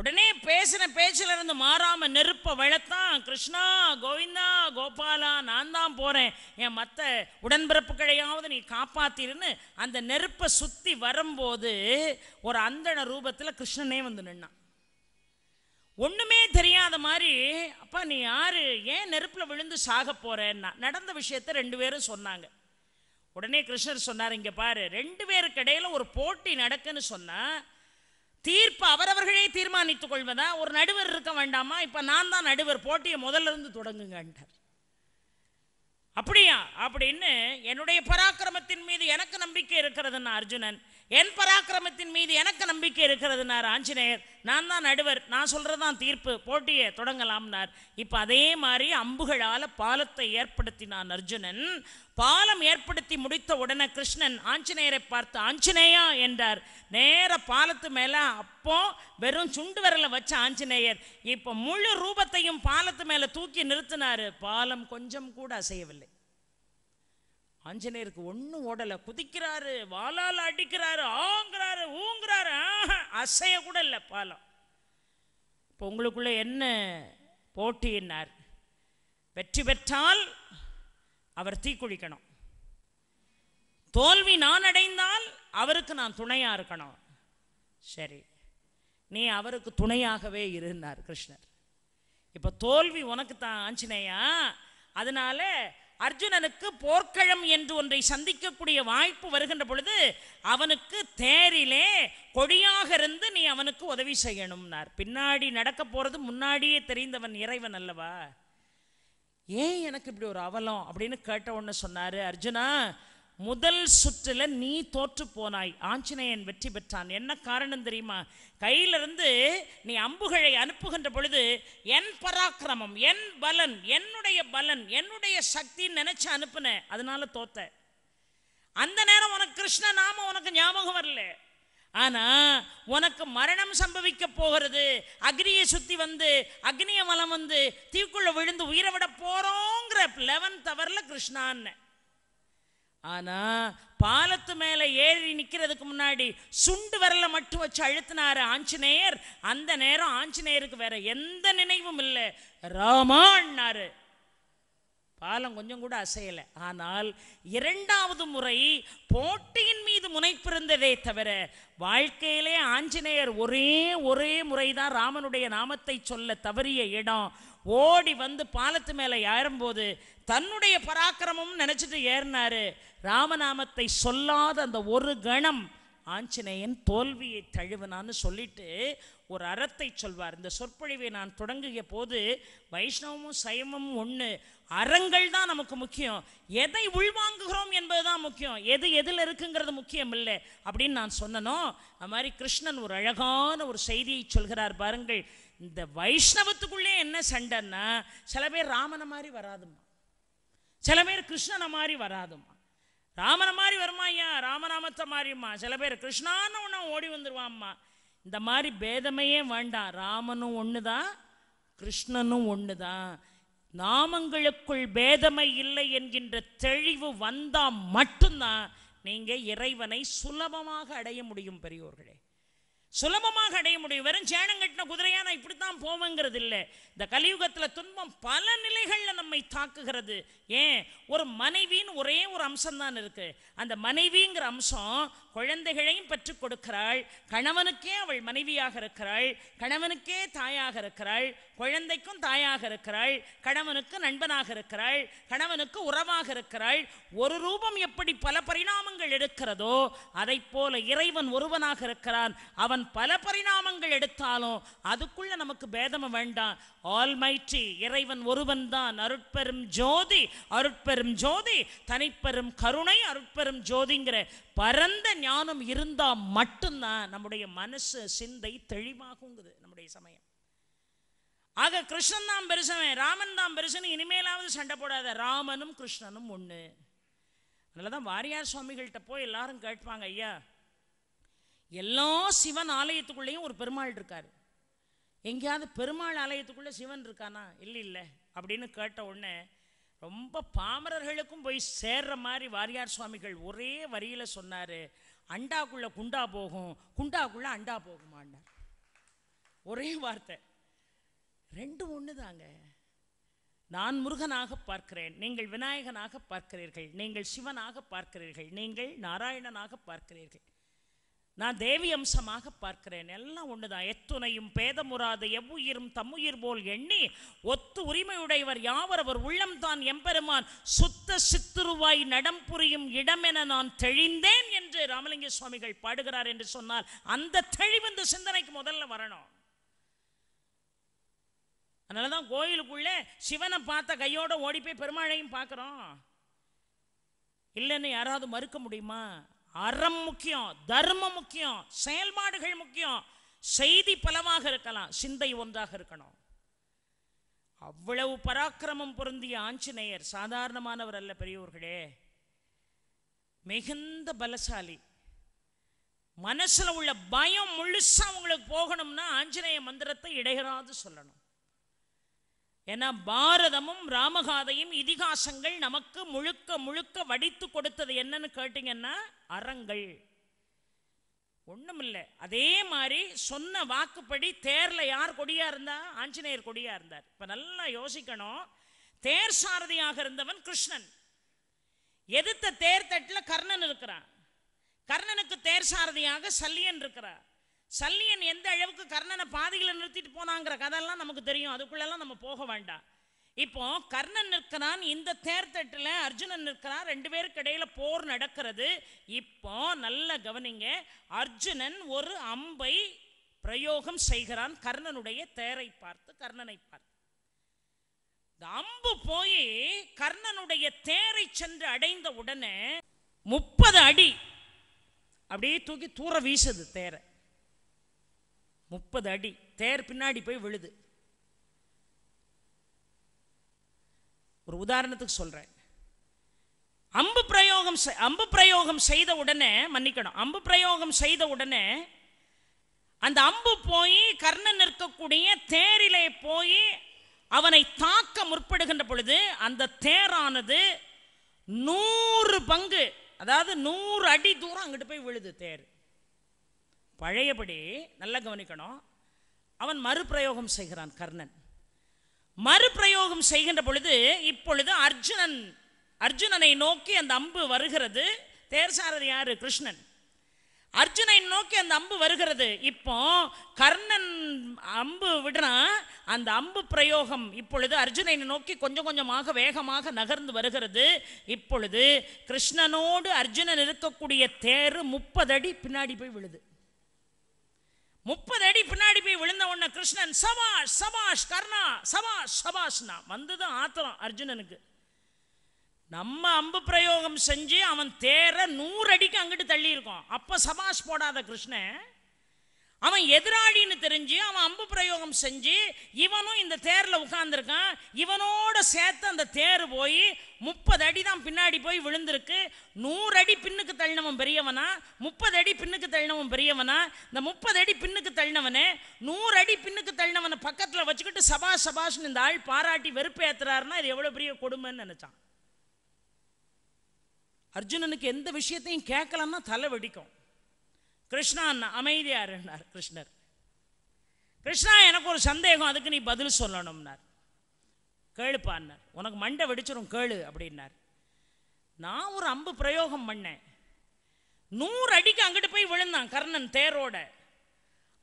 உடனே பேசின பேச்சில இருந்து மாறாம நெருப்ப வளர்த்தான் கிருஷ்ணா கோவிந்தா கோபாலா நான் தான் போறேன் என் மற்ற உடன்பிறப்புகளையாவது நீ காப்பாத்திருன்னு அந்த நெருப்பை சுற்றி வரும்போது ஒரு அந்தன ரூபத்தில் கிருஷ்ணனே வந்து நின்னான் ஒன்றுமே தெரியாத மாதிரி அப்பா நீ யார் ஏன் நெருப்பில் விழுந்து சாக போகிறேன்னா நடந்த விஷயத்த ரெண்டு பேரும் சொன்னாங்க உடனே கிருஷ்ணர் சொன்னார் இங்கே பாரு ரெண்டு பேருக்கு இடையில ஒரு போட்டி நடக்குன்னு சொன்னால் தீர்ப்பு அவரவர்களே தீர்மானித்துக் கொள்வதா ஒரு நடுவர் இருக்க வேண்டாமா இப்போ நான் தான் நடுவர் போட்டியை முதல்ல இருந்து தொடங்குங்கன்றார் அப்படியா அப்படின்னு என்னுடைய பராக்கிரமத்தின் மீது எனக்கு நம்பிக்கை இருக்கிறதுன்னு அர்ஜுனன் என் பராக்கிரமத்தின் மீது எனக்கு நம்பிக்கை இருக்கிறதுனார் ஆஞ்சநேயர் நான் தான் நடுவர் நான் சொல்கிறதான் தீர்ப்பு போட்டியை தொடங்கலாம்னார் இப்போ அதே மாதிரி அம்புகளால் பாலத்தை ஏற்படுத்தினான் அர்ஜுனன் பாலம் ஏற்படுத்தி முடித்த உடனே கிருஷ்ணன் ஆஞ்சநேயரை பார்த்து ஆஞ்சநேயா என்றார் நேர பாலத்து மேலே அப்போ வெறும் சுண்டு விரலை வச்ச ஆஞ்சநேயர் இப்போ முழு ரூபத்தையும் பாலத்து மேலே தூக்கி நிறுத்தினார் பாலம் கொஞ்சம் கூட அசையவில்லை ஆஞ்சநேயருக்கு ஒன்றும் ஓடலை குதிக்கிறாரு வாலால் அடிக்கிறாரு ஆங்கிறாரு ஊங்குறாரு அசைய கூட இல்லை பாலம் இப்போ உங்களுக்குள்ளே என்ன போட்டியினார் வெற்றி பெற்றால் அவர் தீக்குளிக்கணும் தோல்வி நான் அடைந்தால் அவருக்கு நான் துணையாக இருக்கணும் சரி நீ அவருக்கு துணையாகவே இருந்தார் கிருஷ்ணர் இப்போ தோல்வி உனக்கு தான் ஆஞ்சநேயா அதனால அர்ஜுனனுக்கு போர்க்களம் என்று ஒன்றை சந்திக்கக்கூடிய வாய்ப்பு வருகின்ற பொழுது அவனுக்கு தேரிலே கொடியாக இருந்து நீ அவனுக்கு உதவி செய்யணும்னார் பின்னாடி நடக்க போகிறது முன்னாடியே தெரிந்தவன் இறைவன் அல்லவா ஏன் எனக்கு இப்படி ஒரு அவலம் அப்படின்னு கேட்ட உடனே சொன்னார் அர்ஜுனா முதல் சுற்றில் நீ தோற்று போனாய் ஆஞ்சநேயன் வெற்றி பெற்றான் என்ன காரணம் தெரியுமா கையிலிருந்து நீ அம்புகளை அனுப்புகின்ற பொழுது என் பராக்கிரமம் என் பலன் என்னுடைய பலன் என்னுடைய சக்தின்னு நினச்சி அனுப்புன அதனால தோத்த அந்த நேரம் உனக்கு கிருஷ்ண நாம உனக்கு ஞாபகம் வரல ஆனா உனக்கு மரணம் சம்பவிக்க போகிறது அக்னியை சுத்தி வந்து அக்னிய மலம் வந்து தீக்குள்ளே விழுந்து உயிரை விட போறோங்கிற லெவன்த் அவரில் கிருஷ்ணான்னு ஆனா பாலத்து மேல ஏறி நிக்கிறதுக்கு முன்னாடி சுண்டு வரல மட்டும் வச்சு அழுத்தினாரு ஆஞ்சநேயர் அந்த நேரம் ஆஞ்சநேயருக்கு வேற எந்த நினைவும் இல்லை ராமான்னாரு பாலம் கொஞ்சம் கூட அசையலை ஆனால் இரண்டாவது முறை போட்டியின் மீது முனைப்பிருந்ததே தவிர வாழ்க்கையிலே ஆஞ்சநேயர் ஒரே ஒரே முறைதான் ராமனுடைய நாமத்தை சொல்ல தவறிய இடம் ஓடி வந்து பாலத்து மேலே ஏறும்போது தன்னுடைய பராக்கிரமும் நினச்சிட்டு ஏறினாரு ராமநாமத்தை சொல்லாத அந்த ஒரு கணம் ஆஞ்சநேயன் தோல்வியை தழுவனான்னு சொல்லிட்டு ஒரு அறத்தை சொல்வார் இந்த சொற்பொழிவை நான் தொடங்குகிய போது வைஷ்ணவமும் சைவமும் ஒன்று அறங்கள் தான் நமக்கு முக்கியம் எதை உள்வாங்குகிறோம் என்பதுதான் முக்கியம் எது எதில் இருக்குங்கிறது முக்கியம் இல்லை அப்படின்னு நான் சொன்னனோ அது மாதிரி கிருஷ்ணன் ஒரு அழகான ஒரு செய்தியை சொல்கிறார் பாருங்கள் இந்த வைஷ்ணவத்துக்குள்ளே என்ன சண்டைன்னா சில பேர் ராமனை மாதிரி வராதுமா சில பேர் கிருஷ்ணனை மாதிரி வராதுமா ராமனை மாதிரி வருமா ஐயா ராமநாமத்தை மாறியுமா சில பேர் கிருஷ்ணான்னு ஒன்று ஓடி வந்துடுவாம்மா இந்த மாதிரி பேதமையே வேண்டாம் ராமனும் ஒன்று தான் கிருஷ்ணனும் ஒன்று தான் நாமங்களுக்குள் பேதமை இல்லை என்கின்ற தெளிவு வந்தால் மட்டும்தான் நீங்கள் இறைவனை சுலபமாக அடைய முடியும் பெரியோர்களே சுலபமாக அடைய முடியும் வெறும் சேனம் கட்டின குதிரையா நான் இப்படித்தான் போவேங்கிறது இல்லை இந்த கலியுகத்தில் துன்பம் பல நிலைகளில் நம்மை தாக்குகிறது ஏன் ஒரு மனைவின்னு ஒரே ஒரு அம்சம் தான் இருக்குது அந்த மனைவிங்கிற அம்சம் குழந்தைகளையும் பெற்றுக் கொடுக்கிறாள் கணவனுக்கே அவள் மனைவியாக இருக்கிறாள் கணவனுக்கே தாயாக இருக்கிறாள் குழந்தைக்கும் தாயாக இருக்கிறாள் கணவனுக்கு நண்பனாக இருக்கிறாள் கணவனுக்கு உறவாக இருக்கிறாள் ஒரு ரூபம் எப்படி பல பரிணாமங்கள் எடுக்கிறதோ அதை போல இறைவன் ஒருவனாக இருக்கிறான் அவன் பல பரிணாமங்கள் எடுத்தாலும் அதுக்குள்ள நமக்கு பேதம வேண்டாம் ஆல்மைட்டி இறைவன் ஒருவன் தான் அருட்பெரும் ஜோதி அருட்பெரும் ஜோதி தனிப்பெரும் கருணை அருட்பெரும் ஜோதிங்கிற பரந்த ஞானம் இருந்தால் மட்டும்தான் நம்முடைய மனசு சிந்தை தெளிவாகுங்குது நம்முடைய சமயம் ஆக கிருஷ்ணன் தான் பெருசவன் ராமன் தான் பெருசன் இனிமேலாவது சண்டை போடாத ராமனும் கிருஷ்ணனும் ஒன்று அதனாலதான் வாரியார் சுவாமிகள்கிட்ட போய் எல்லாரும் கேட்பாங்க ஐயா எல்லா சிவன் ஆலயத்துக்குள்ளேயும் ஒரு பெருமாள் இருக்காரு எங்கேயாவது பெருமாள் ஆலயத்துக்குள்ளே சிவன் இருக்கானா இல்லை இல்லை அப்படின்னு கேட்ட உடனே ரொம்ப பாமரர்களுக்கும் போய் சேர்ற மாதிரி வாரியார் சுவாமிகள் ஒரே வரியில் சொன்னார் அண்டாக்குள்ளே குண்டா போகும் குண்டாக்குள்ளே அண்டா போகுமான்னார் ஒரே வார்த்தை ரெண்டும் ஒன்று தாங்க நான் முருகனாக பார்க்கிறேன் நீங்கள் விநாயகனாக பார்க்கிறீர்கள் நீங்கள் சிவனாக பார்க்கிறீர்கள் நீங்கள் நாராயணனாக பார்க்கிறீர்கள் நான் தேவி அம்சமாக பார்க்கிறேன் எல்லாம் ஒன்றுதான் எத்துணையும் பேதமுறாது எவ்வுயிரும் தம்முயிர் போல் எண்ணி ஒத்து உரிமையுடையவர் யாவர் அவர் உள்ளம்தான் எம்பெருமான் சுத்த சித்துருவாய் நடம் புரியும் இடம் என நான் தெளிந்தேன் என்று ராமலிங்க சுவாமிகள் பாடுகிறார் என்று சொன்னால் அந்த தெளிவு இந்த சிந்தனைக்கு முதல்ல வரணும் அதனால தான் கோயிலுக்குள்ளே சிவனை பார்த்த கையோட ஓடி போய் பெருமாளையும் பார்க்குறோம் இல்லைன்னு யாராவது மறுக்க முடியுமா அறம் முக்கியம் தர்மம் முக்கியம் செயல்பாடுகள் முக்கியம் செய்தி பலமாக இருக்கலாம் சிந்தை ஒன்றாக இருக்கணும் அவ்வளவு பராக்கிரமம் பொருந்திய ஆஞ்சநேயர் சாதாரணமானவர் அல்ல பெரியவர்களே மிகுந்த பலசாலி மனசில் உள்ள பயம் முழுசாக உங்களுக்கு போகணும்னா ஆஞ்சநேய மந்திரத்தை இடையராது சொல்லணும் ஏன்னா பாரதமும் ராமகாதையும் இதிகாசங்கள் நமக்கு முழுக்க முழுக்க வடித்து கொடுத்தது என்னன்னு கேட்டீங்கன்னா அறங்கள் ஒன்றுமில்லை அதே மாதிரி சொன்ன வாக்குப்படி தேர்ல யார் கொடியா இருந்தா ஆஞ்சநேயர் கொடியா இருந்தார் இப்ப நல்லா யோசிக்கணும் தேர் சாரதியாக இருந்தவன் கிருஷ்ணன் எதிர்த்த தேர் தட்டில் கர்ணன் இருக்கிறான் கர்ணனுக்கு தேர் சாரதியாக சல்லியன் இருக்கிறான் சல்லியன் எந்த அளவுக்கு கர்ணனை பாதையில் நிறுத்திட்டு போனாங்கிற கதையெல்லாம் நமக்கு தெரியும் அதுக்குள்ளெல்லாம் நம்ம போக வேண்டாம் இப்போ கர்ணன் நிற்கிறான் இந்த தேர்தட்டில் அர்ஜுனன் நிற்கிறான் ரெண்டு பேருக்கு இடையில போர் நடக்கிறது இப்போ நல்ல கவனிங்க அர்ஜுனன் ஒரு அம்பை பிரயோகம் செய்கிறான் கர்ணனுடைய தேரை பார்த்து கர்ணனை பார்த்து இந்த அம்பு போய் கர்ணனுடைய தேரை சென்று அடைந்த உடனே முப்பது அடி அப்படியே தூக்கி தூர வீசுது தேரை முப்பது அடி தேர் பின்னாடி போய் விழுது ஒரு உதாரணத்துக்கு சொல்கிறேன் அம்பு பிரயோகம் அம்பு பிரயோகம் செய்த உடனே மன்னிக்கணும் அம்பு பிரயோகம் செய்த உடனே அந்த அம்பு போய் கர்ணன் இருக்கக்கூடிய தேரிலே போய் அவனை தாக்க முற்படுகின்ற பொழுது அந்த தேரானது நூறு பங்கு அதாவது நூறு அடி தூரம் அங்கிட்டு போய் விழுது தேர் பழையபடி நல்லா கவனிக்கணும் அவன் மறுபிரயோகம் செய்கிறான் கர்ணன் மறுபிரயோகம் செய்கின்ற பொழுது இப்பொழுது அர்ஜுனன் அர்ஜுனனை நோக்கி அந்த அம்பு வருகிறது தேர்சாரர் யாரு கிருஷ்ணன் அர்ஜுனை நோக்கி அந்த அம்பு வருகிறது இப்போ கர்ணன் அம்பு விடுறான் அந்த அம்பு பிரயோகம் இப்பொழுது அர்ஜுனனை நோக்கி கொஞ்சம் கொஞ்சமாக வேகமாக நகர்ந்து வருகிறது இப்பொழுது கிருஷ்ணனோடு அர்ஜுனன் இருக்கக்கூடிய தேர் முப்பது அடி பின்னாடி போய் விழுது முப்பது அடி பின்னாடி போய் விழுந்த உடனே கிருஷ்ணன் சபாஷ் சபாஷ் கர்ணா சபாஷ் சபாஷ்னா வந்ததும் ஆத்திரம் அர்ஜுனனுக்கு நம்ம அம்பு பிரயோகம் செஞ்சு அவன் தேர நூறு அடிக்கு அங்கிட்டு தள்ளியிருக்கோம் அப்போ சபாஷ் போடாத கிருஷ்ணன் அவன் எதிராளின்னு தெரிஞ்சு அவன் அம்பு பிரயோகம் செஞ்சு இவனும் இந்த தேரில் உட்காந்துருக்கான் இவனோட சேர்த்து அந்த தேர் போய் முப்பது அடி தான் பின்னாடி போய் விழுந்திருக்கு நூறு அடி பின்னுக்கு தள்ளினவன் பெரியவனா முப்பது அடி பின்னுக்கு தள்ளினவன் பெரியவனா இந்த முப்பது அடி பின்னுக்கு தள்ளினவனே நூறு அடி பின்னுக்கு தள்ளினவனை பக்கத்தில் வச்சுக்கிட்டு சபா சபாஷ்னு இந்த ஆள் பாராட்டி வெறுப்பு ஏற்றுறாருன்னா இது எவ்வளோ பெரிய கொடுமைன்னு நினச்சான் அர்ஜுனனுக்கு எந்த விஷயத்தையும் கேட்கலன்னா தலை வெடிக்கும் கிருஷ்ணா அமைதியாக இருந்தார் கிருஷ்ணர் கிருஷ்ணா எனக்கு ஒரு சந்தேகம் அதுக்கு நீ பதில் சொல்லணும்னார் கேளுப்பான்னார் உனக்கு மண்டை வெடிச்சிடும் கேளு அப்படின்னார் நான் ஒரு அம்பு பிரயோகம் பண்ணேன் நூறு அடிக்கு அங்கிட்டு போய் விழுந்தான் கர்ணன் தேரோட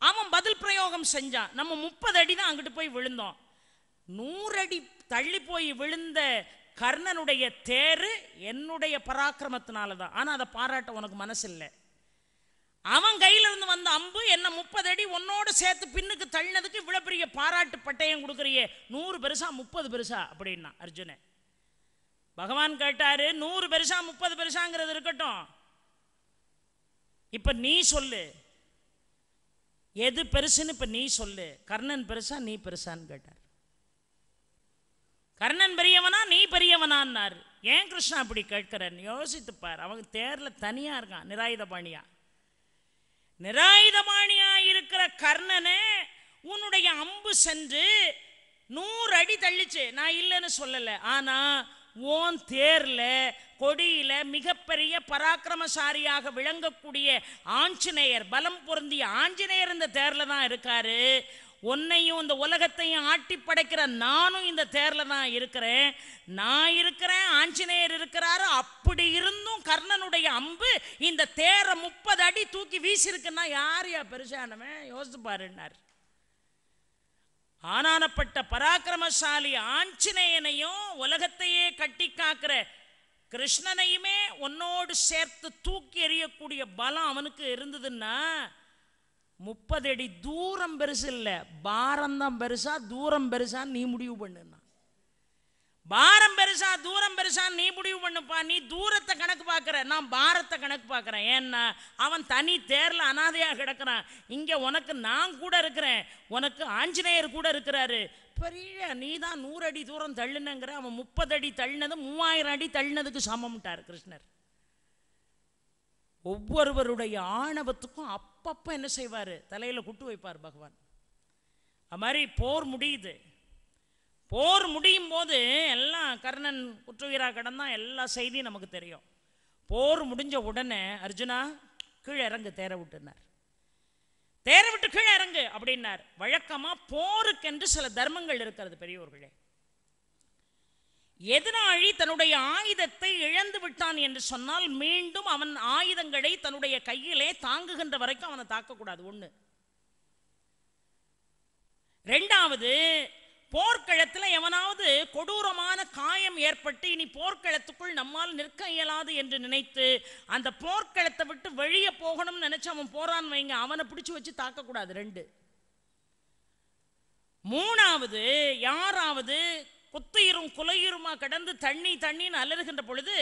அவன் பதில் பிரயோகம் செஞ்சான் நம்ம முப்பது அடி தான் அங்கிட்டு போய் விழுந்தோம் நூறு அடி தள்ளி போய் விழுந்த கர்ணனுடைய தேர் என்னுடைய பராக்கிரமத்தினால தான் ஆனால் அதை பாராட்ட உனக்கு மனசு இல்லை அவன் கையில இருந்து வந்த அம்பு என்ன முப்பது அடி உன்னோடு சேர்த்து பின்னுக்கு தள்ளினதுக்கு இவ்வளவு பெரிய பாராட்டு பட்டயம் கொடுக்குறியே நூறு பெருசா முப்பது பெருசா அப்படின்னா அர்ஜுன பகவான் கேட்டாரு நூறு பெருசா முப்பது பெருசாங்கிறது இருக்கட்டும் இப்ப நீ சொல்லு எது பெருசுன்னு இப்ப நீ சொல்லு கர்ணன் பெருசா நீ பெருசான்னு கேட்டார் கர்ணன் பெரியவனா நீ பெரியவனான்னார் ஏன் கிருஷ்ணா அப்படி கேட்கிறன்னு யோசித்துப்பார் அவங்க தேர்ல தனியா இருக்கான் நிராயுத பாணியா இருக்கிற கர்ணனை உன்னுடைய அம்பு சென்று நூறு அடி தள்ளிச்சு நான் இல்லைன்னு சொல்லலை ஆனால் ஓன் தேரில் கொடியில் மிகப்பெரிய பராக்கிரமசாரியாக விளங்கக்கூடிய ஆஞ்சநேயர் பலம் பொருந்திய ஆஞ்சநேயர் இந்த தேரில் தான் இருக்காரு உன்னையும் இந்த உலகத்தையும் ஆட்டி படைக்கிற நானும் இந்த தேர்ல தான் இருக்கிறேன் நான் இருக்கிறேன் ஆஞ்சநேயர் இருக்கிறாரு அப்படி இருந்தும் கர்ணனுடைய அம்பு இந்த தேரை முப்பது அடி தூக்கி வீசிருக்குன்னா யார் யா பெருசானவன் யோசித்து பாருன்னாரு ஆனானப்பட்ட பராக்கிரமசாலி ஆஞ்சநேயனையும் உலகத்தையே கட்டி காக்கிற கிருஷ்ணனையுமே உன்னோடு சேர்த்து தூக்கி எறியக்கூடிய பலம் அவனுக்கு இருந்ததுன்னா முப்பது அடி தூரம் பெருசு இல்லை பாரம்தான் பெருசா தூரம் பெருசான்னு நீ முடிவு பண்ணுனா பாரம் பெருசா தூரம் பெருசா நீ முடிவு பண்ணுப்பா நீ தூரத்தை கணக்கு பார்க்குற நான் பாரத்தை கணக்கு பார்க்குறேன் ஏன்னா அவன் தனி தேரில் அனாதையாக கிடக்கிறான் இங்கே உனக்கு நான் கூட இருக்கிறேன் உனக்கு ஆஞ்சநேயர் கூட இருக்கிறாரு பெரிய நீ தான் நூறு அடி தூரம் தள்ளுனங்கிற அவன் முப்பது அடி தள்ளினது மூவாயிரம் அடி தள்ளினதுக்கு சமம்ட்டார் கிருஷ்ணர் ஒவ்வொருவருடைய ஆணவத்துக்கும் அப்ப அப்பப்போ என்ன செய்வார் தலையில் குட்டு வைப்பார் பகவான் அது மாதிரி போர் முடியுது போர் முடியும் போது எல்லாம் கர்ணன் குற்றவீராக கடந்தான் எல்லா செய்தியும் நமக்கு தெரியும் போர் முடிஞ்ச உடனே அர்ஜுனா கீழே இறங்கு தேர விட்டுனார் தேர விட்டு கீழே இறங்கு அப்படின்னார் வழக்கமாக போருக்கென்று சில தர்மங்கள் இருக்கிறது பெரியோர்களே எதிராளி தன்னுடைய ஆயுதத்தை இழந்து விட்டான் என்று சொன்னால் மீண்டும் அவன் ஆயுதங்களை தன்னுடைய கையிலே தாங்குகின்ற வரைக்கும் அவனை தாக்கக்கூடாது ஒன்று ரெண்டாவது போர்க்களத்தில் எவனாவது கொடூரமான காயம் ஏற்பட்டு இனி போர்க்களத்துக்குள் நம்மால் நிற்க இயலாது என்று நினைத்து அந்த போர்க்களத்தை விட்டு வெளியே போகணும்னு நினைச்சு அவன் போறான் வைங்க அவனை பிடிச்சி வச்சு தாக்கக்கூடாது ரெண்டு மூணாவது யாராவது புத்துயிரும் குலையுருமா கடந்து தண்ணி தண்ணின்னு அலறுகின்ற பொழுது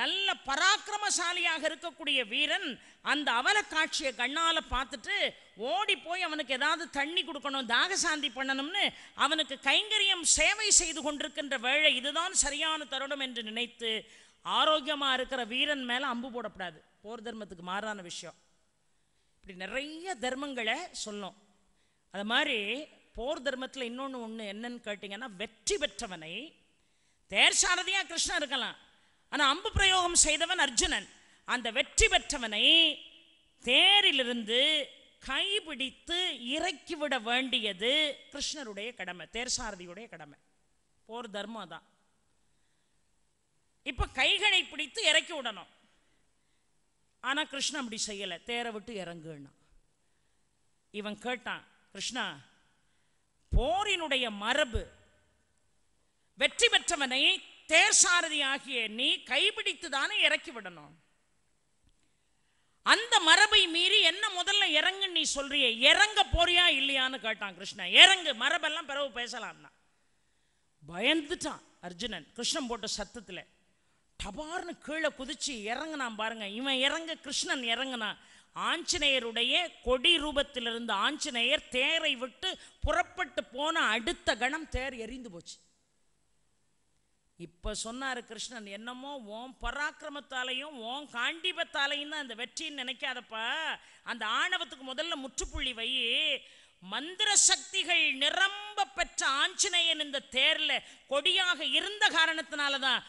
நல்ல பராக்கிரமசாலியாக இருக்கக்கூடிய வீரன் அந்த அவல காட்சியை கண்ணால் பார்த்துட்டு ஓடி போய் அவனுக்கு ஏதாவது தண்ணி கொடுக்கணும் தாக சாந்தி பண்ணணும்னு அவனுக்கு கைங்கரியம் சேவை செய்து கொண்டிருக்கின்ற வேலை இதுதான் சரியான தருணம் என்று நினைத்து ஆரோக்கியமாக இருக்கிற வீரன் மேலே அம்பு போடப்படாது போர் தர்மத்துக்கு மாறான விஷயம் இப்படி நிறைய தர்மங்களை சொல்லும் அது மாதிரி போர் தர்மத்தில் இன்னொன்று ஒன்று என்னன்னு கேட்டீங்கன்னா வெற்றி பெற்றவனை தேர்சாரதியாக கிருஷ்ணன் இருக்கலாம் ஆனால் அம்பு பிரயோகம் செய்தவன் அர்ஜுனன் அந்த வெற்றி பெற்றவனை தேரிலிருந்து கைபிடித்து இறக்கிவிட வேண்டியது கிருஷ்ணருடைய கடமை தேர்சாரதியுடைய கடமை போர் தர்மம் தான் இப்போ கைகளை பிடித்து இறக்கி விடணும் ஆனால் கிருஷ்ணன் அப்படி செய்யலை தேரை விட்டு இறங்குன்னா இவன் கேட்டான் கிருஷ்ணா போரினுடைய மரபு வெற்றி பெற்றவனை தேர்சாரதி ஆகிய நீ கைபிடித்து தானே இறக்கி விடணும் அந்த மரபை மீறி என்ன முதல்ல இறங்கு நீ சொல்றிய இறங்க போறியா இல்லையான்னு கேட்டான் கிருஷ்ணன் இறங்கு மரபெல்லாம் பிறகு பேசலாம்னா பயந்துட்டான் அர்ஜுனன் கிருஷ்ணன் போட்ட சத்தத்தில் டபார்னு கீழே குதிச்சு இறங்கினான் பாருங்க இவன் இறங்க கிருஷ்ணன் இறங்கினான் ஆஞ்சநேயருடைய கொடி ரூபத்திலிருந்து ஆஞ்சநேயர் தேரை விட்டு புறப்பட்டு போன அடுத்த கணம் தேர் எரிந்து போச்சு இப்போ சொன்னார் கிருஷ்ணன் என்னமோ ஓம் பராக்கிரமத்தாலையும் ஓம் காண்டிபத்தாலையும் தான் அந்த வெற்றின்னு நினைக்காதப்பா அந்த ஆணவத்துக்கு முதல்ல முற்றுப்புள்ளி வை மந்திர சக்திகள் நிரம்ப பெற்ற ஆஞ்சநேயன் இந்த தேரில் கொடியாக இருந்த காரணத்தினால தான்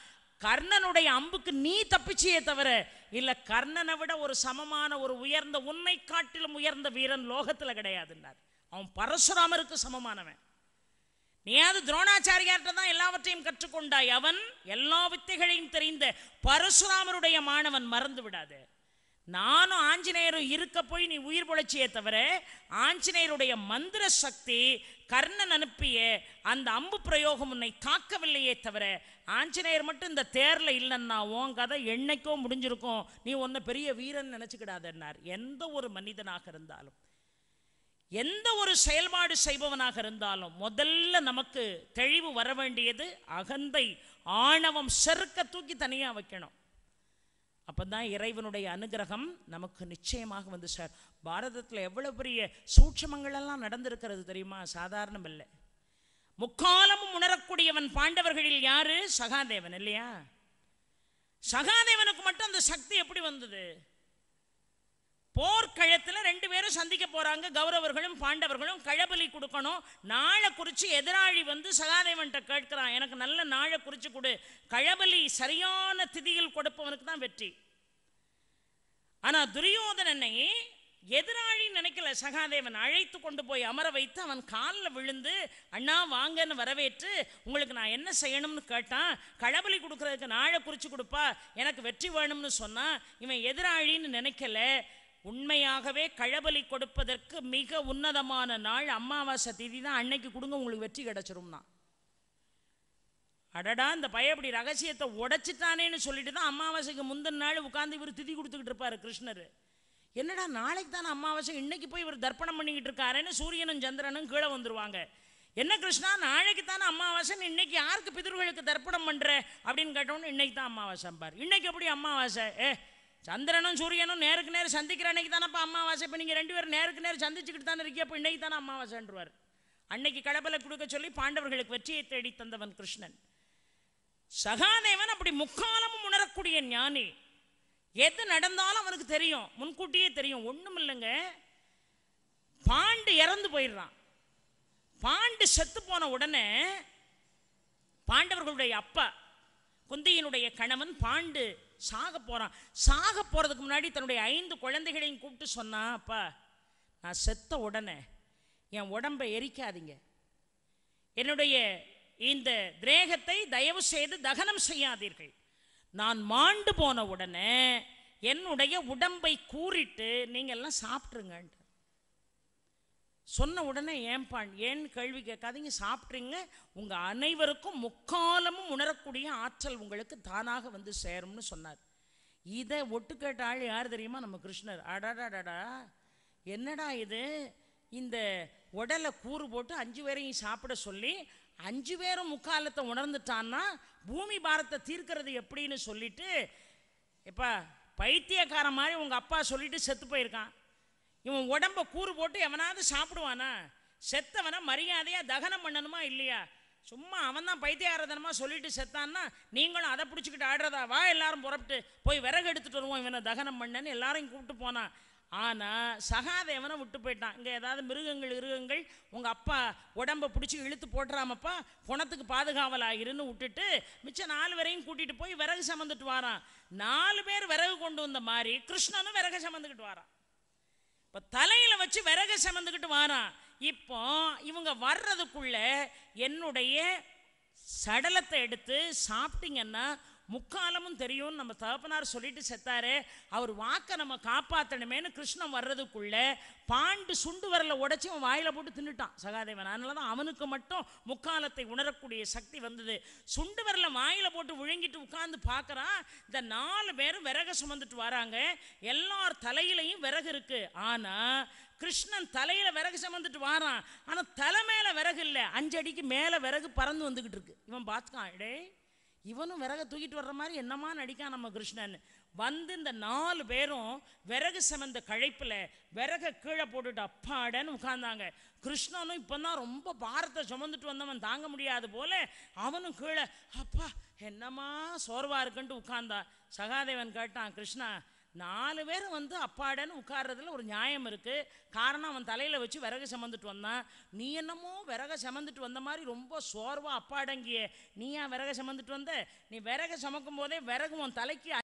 கர்ணனுடைய அம்புக்கு நீ தப்பிச்சியே தவிர இல்லை கர்ணனை விட ஒரு சமமான ஒரு உயர்ந்த உன்னை காட்டிலும் உயர்ந்த வீரன் லோகத்துல கிடையாதுன்னார் அவன் பரசுராமருக்கு சமமானவன் நீயாவது துரோணாச்சாரியார்கிட்ட தான் எல்லாவற்றையும் கற்றுக்கொண்டாய் அவன் எல்லா வித்தைகளையும் தெரிந்த பரசுராமருடைய மாணவன் மறந்து விடாது நானும் ஆஞ்சநேயரும் இருக்க போய் நீ உயிர் பொழைச்சியே தவிர ஆஞ்சநேயருடைய மந்திர சக்தி கர்ணன் அனுப்பிய அந்த அம்பு பிரயோகம் உன்னை தாக்கவில்லையே தவிர ஆஞ்சநேயர் மட்டும் இந்த தேரில் இல்லைன்னா உன் கதை என்னைக்கோ முடிஞ்சிருக்கும் நீ ஒன்றை பெரிய வீரன் நினச்சிக்கிடாதன்னார் எந்த ஒரு மனிதனாக இருந்தாலும் எந்த ஒரு செயல்பாடு செய்பவனாக இருந்தாலும் முதல்ல நமக்கு தெளிவு வர வேண்டியது அகந்தை ஆணவம் செருக்க தூக்கி தனியாக வைக்கணும் அப்போ தான் இறைவனுடைய அனுகிரகம் நமக்கு நிச்சயமாக வந்து சார் பாரதத்தில் எவ்வளோ பெரிய சூட்சமங்களெல்லாம் நடந்திருக்கிறது தெரியுமா சாதாரணம் இல்லை முக்காலமும் உணரக்கூடியவன் பாண்டவர்களில் யாரு சகாதேவன் இல்லையா சகாதேவனுக்கு மட்டும் அந்த சக்தி எப்படி வந்தது போர்க்கழத்தில் ரெண்டு பேரும் சந்திக்க போகிறாங்க கௌரவர்களும் பாண்டவர்களும் கழபலி கொடுக்கணும் நாளை குறித்து எதிராளி வந்து சகாதேவன்கிட்ட கேட்கிறான் எனக்கு நல்ல நாளை குறித்து கொடு கழபலி சரியான திதியில் கொடுப்பவனுக்கு தான் வெற்றி ஆனால் துரியோதனனை எதிராளி நினைக்கல சகாதேவன் அழைத்து கொண்டு போய் அமர வைத்து அவன் காலில் விழுந்து அண்ணா வாங்கன்னு வரவேற்று உங்களுக்கு நான் என்ன செய்யணும்னு கேட்டான் களபலி கொடுக்கறதுக்கு நாளை குறித்து கொடுப்பா எனக்கு வெற்றி வேணும்னு சொன்னான் இவன் எதிராளின்னு நினைக்கல உண்மையாகவே கழபலி கொடுப்பதற்கு மிக உன்னதமான நாள் அமாவாசை திதி தான் அன்னைக்கு கொடுங்க உங்களுக்கு வெற்றி கிடச்சிரும் தான் அடடா இந்த பய அப்படி ரகசியத்தை உடைச்சிட்டானேன்னு சொல்லிட்டு தான் அமாவாசைக்கு முந்தின நாள் உட்காந்து இவர் திதி கொடுத்துக்கிட்டு இருப்பார் கிருஷ்ணர் என்னடா நாளைக்கு தானே அமாவாசை இன்னைக்கு போய் இவர் தர்ப்பணம் பண்ணிக்கிட்டு இருக்காருன்னு சூரியனும் சந்திரனும் கீழே வந்துருவாங்க என்ன கிருஷ்ணா நாளைக்கு தானே அமாவாசை இன்னைக்கு யாருக்கு பிதர்களுக்கு தர்ப்பணம் பண்ணுற அப்படின்னு கேட்டோன்னு இன்னைக்கு தான் அமாவாசை பார் இன்னைக்கு எப்படி அமாவாசை ஏ சந்திரனும் சூரியனும் நேருக்கு நேர் சந்திக்கிற அன்னைக்கு தானப்பா அம்மாவாசை இப்போ நீங்கள் ரெண்டு பேரும் நேருக்கு நேர் சந்திச்சுக்கிட்டு தானே இருக்கீங்க அப்போ இன்னைக்கு தானே அம்மாவாசைன்றுவார் அன்னைக்கு கடபலை கொடுக்க சொல்லி பாண்டவர்களுக்கு வெற்றியை தேடி தந்தவன் கிருஷ்ணன் சகாதேவன் அப்படி முக்காலமும் உணரக்கூடிய ஞானி எது நடந்தாலும் அவனுக்கு தெரியும் முன்கூட்டியே தெரியும் ஒன்றும் இல்லைங்க பாண்டு இறந்து போயிடுறான் பாண்டு செத்து போன உடனே பாண்டவர்களுடைய அப்பா குந்தியினுடைய கணவன் பாண்டு சாக போகிறான் சாக போகிறதுக்கு முன்னாடி தன்னுடைய ஐந்து குழந்தைகளையும் கூப்பிட்டு சொன்னான் அப்பா நான் செத்த உடனே என் உடம்பை எரிக்காதீங்க என்னுடைய இந்த திரேகத்தை தயவு செய்து தகனம் செய்யாதீர்கள் நான் மாண்டு போன உடனே என்னுடைய உடம்பை கூறிட்டு நீங்கள்லாம் சாப்பிட்ருங்கன்ட்டு சொன்ன உடனே ஏன்பா ஏன் கேள்வி கேட்காதீங்க சாப்பிட்றீங்க உங்கள் அனைவருக்கும் முக்காலமும் உணரக்கூடிய ஆற்றல் உங்களுக்கு தானாக வந்து சேரும்னு சொன்னார் இதை ஒட்டு கேட்ட ஆள் யார் தெரியுமா நம்ம கிருஷ்ணர் அடாடாடா என்னடா இது இந்த உடலை கூறு போட்டு அஞ்சு பேரையும் சாப்பிட சொல்லி அஞ்சு பேரும் முக்காலத்தை உணர்ந்துட்டான்னா பூமி பாரத்தை தீர்க்கிறது எப்படின்னு சொல்லிட்டு இப்போ பைத்தியக்கார மாதிரி உங்கள் அப்பா சொல்லிட்டு செத்து போயிருக்கான் இவன் உடம்ப கூறு போட்டு எவனாவது சாப்பிடுவானா செத்தவனை மரியாதையாக தகனம் பண்ணணுமா இல்லையா சும்மா அவன் தான் பைத்தியாரதனமாக சொல்லிட்டு செத்தான்னா நீங்களும் அதை பிடிச்சிக்கிட்டு ஆடுறதா வா எல்லாரும் புறப்பட்டு போய் விறகு எடுத்துகிட்டு வருவோம் இவனை தகனம் பண்ணன்னு எல்லாரையும் கூப்பிட்டு போனான் ஆனால் சகாதேவனை விட்டு போயிட்டான் இங்கே ஏதாவது மிருகங்கள் மிருகங்கள் உங்கள் அப்பா உடம்பை பிடிச்சி இழுத்து போட்டுறாமப்பா குணத்துக்கு பாதுகாவல் ஆகிருன்னு விட்டுட்டு மிச்சம் நாலு பேரையும் கூட்டிகிட்டு போய் விறகு சமந்துட்டு வாரான் நாலு பேர் விறகு கொண்டு வந்த மாதிரி கிருஷ்ணனும் விறகு சமந்துக்கிட்டு வாரான் இப்போ தலையில் வச்சு விறகு சமந்துக்கிட்டு வாரான் இப்போ இவங்க வர்றதுக்குள்ளே என்னுடைய சடலத்தை எடுத்து சாப்பிட்டீங்கன்னா முக்காலமும் தெரியும்னு நம்ம தகப்பனார் சொல்லிட்டு செத்தாரு அவர் வாக்கை நம்ம காப்பாற்றணுமேனு கிருஷ்ணன் வர்றதுக்குள்ள பாண்டு சுண்டு வரல உடச்சி அவன் வாயில போட்டு தின்னுட்டான் சகாதேவன் அதனால தான் அவனுக்கு மட்டும் முக்காலத்தை உணரக்கூடிய சக்தி வந்தது சுண்டு வரல வாயில போட்டு விழுங்கிட்டு உட்கார்ந்து பார்க்குறான் இந்த நாலு பேரும் விறக சுமந்துட்டு வராங்க எல்லார் தலையிலையும் விறகு இருக்கு ஆனால் கிருஷ்ணன் தலையில விறகு சுமந்துட்டு வாரான் ஆனால் தலை மேலே விறகு இல்லை அஞ்சு அடிக்கு மேலே விறகு பறந்து வந்துக்கிட்டு இருக்கு இவன் பார்த்துக்கான் இடே இவனும் விறக தூக்கிட்டு வர்ற மாதிரி என்னமா நடிக்கான் நம்ம கிருஷ்ணன் வந்து இந்த நாலு பேரும் விறகு சமந்த கழைப்பில் விறக கீழே போட்டுட்டு அப்பாடன்னு உட்கார்ந்தாங்க கிருஷ்ணனும் இப்போ ரொம்ப பாரத்தை சுமந்துட்டு வந்தவன் தாங்க முடியாது போல அவனும் கீழே அப்பா என்னம்மா சோர்வாக இருக்குன்ட்டு உட்கார்ந்தா சகாதேவன் கேட்டான் கிருஷ்ணா நாலு பேரும் வந்து அப்பாடன்னு உட்கார்றதுல ஒரு நியாயம் இருக்குது காரணம் அவன் தலையில் வச்சு விறகு சமந்துட்டு வந்தான் நீ என்னமோ விறக சமந்துட்டு வந்த மாதிரி ரொம்ப சோர்வாக அப்பாடங்கிய நீ ஏன் விறக சமந்துட்டு வந்த நீ விறக சமக்கும் போதே விறகு உன் தலைக்கு